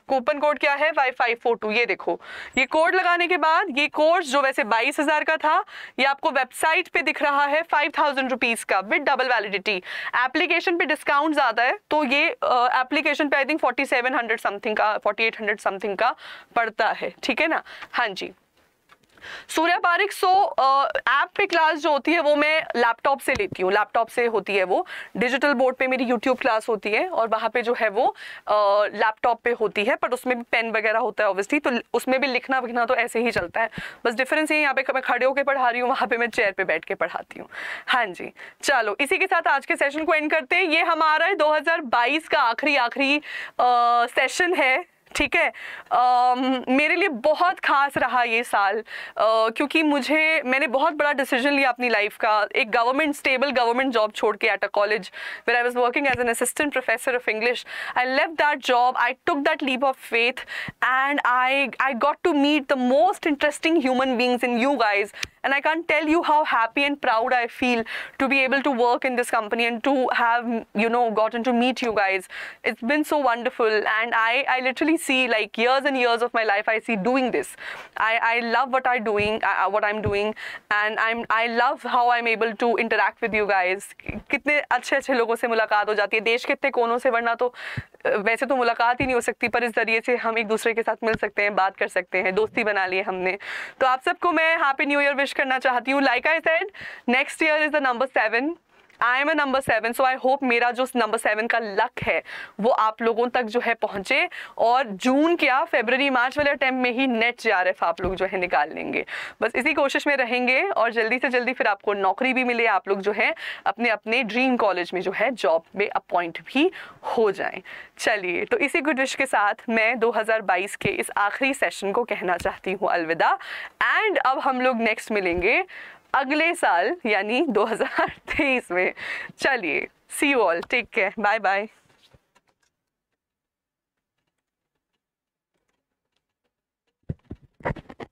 coupon code क्या है वाई फाइव फोर टू ये देखो ये कोड लगाने के बाद ये कोर्स जो वैसे बाईस हज़ार का था ये आपको वेबसाइट पे दिख रहा है फाइव थाउजेंड रुपीज़ का विद डबल वैलिडिटी एप्लीकेशन पे डिस्काउंट ज़्यादा है तो ये एप्लीकेशन पे I think forty seven hundred something का फोर्टी एट हंड्रेड समथिंग का पड़ता है ठीक है ना हाँ जी सूर्य पारिक सो ऐप पे क्लास जो होती है वो मैं लैपटॉप से लेती हूँ लैपटॉप से होती है वो डिजिटल बोर्ड पे मेरी यूट्यूब क्लास होती है और वहाँ पे जो है वो लैपटॉप पे होती है बट उसमें भी पेन वगैरह होता है ऑब्वियसली तो उसमें भी लिखना विखना तो ऐसे ही चलता है बस डिफरेंस ये यहाँ पे मैं खड़े होकर पढ़ा रही हूँ वहाँ पर मैं चेयर पर बैठ के पढ़ाती हूँ हाँ जी चलो इसी के साथ आज के सेशन को एंड करते हैं ये हमारा दो का आखिरी आखिरी सेशन है ठीक है मेरे लिए बहुत ख़ास रहा ये साल क्योंकि मुझे मैंने बहुत बड़ा डिसीजन लिया अपनी लाइफ का एक गवर्नमेंट स्टेबल गवर्नमेंट जॉब छोड़ के at a college where I was working as an assistant professor of English I लेव that job I took that leap of faith and I I got to meet the most interesting human beings in you guys And I can't tell you how happy and proud I feel to be able to work in this company and to have, you know, gotten to meet you guys. It's been so wonderful. And I, I literally see like years and years of my life I see doing this. I, I love what, I doing, uh, uh what I'm doing and I'm, I love how I'm able to interact with you guys. कितने अच्छे अच्छे लोगों से मुलाकात हो जाती है देश के कोनों से वरना तो वैसे तो मुलाकात ही नहीं हो सकती पर इस ज़रिए से हम एक दूसरे के साथ मिल सकते हैं बात कर सकते हैं दोस्ती बना ली हमने तो आप सबको मैं हैप्पी न्यू ईयर विश करना चाहती हूँ like I said next year is the number seven I am a number seven so I hope मेरा जो नंबर सेवन का लक है वो आप लोगों तक जो है पहुंचे और जून क्या फेबररी मार्च वाले अटैम्प्ट में ही नेट जे आप लोग जो है निकाल लेंगे बस इसी कोशिश में रहेंगे और जल्दी से जल्दी फिर आपको नौकरी भी मिले आप लोग जो है अपने अपने ड्रीम कॉलेज में जो है जॉब में अपॉइंट भी हो जाए चलिए तो इसी गुड विश के साथ मैं 2022 के इस आखिरी सेशन को कहना चाहती हूँ अलविदा एंड अब हम लोग नेक्स्ट मिलेंगे अगले साल यानी 2023 में चलिए see all take care bye bye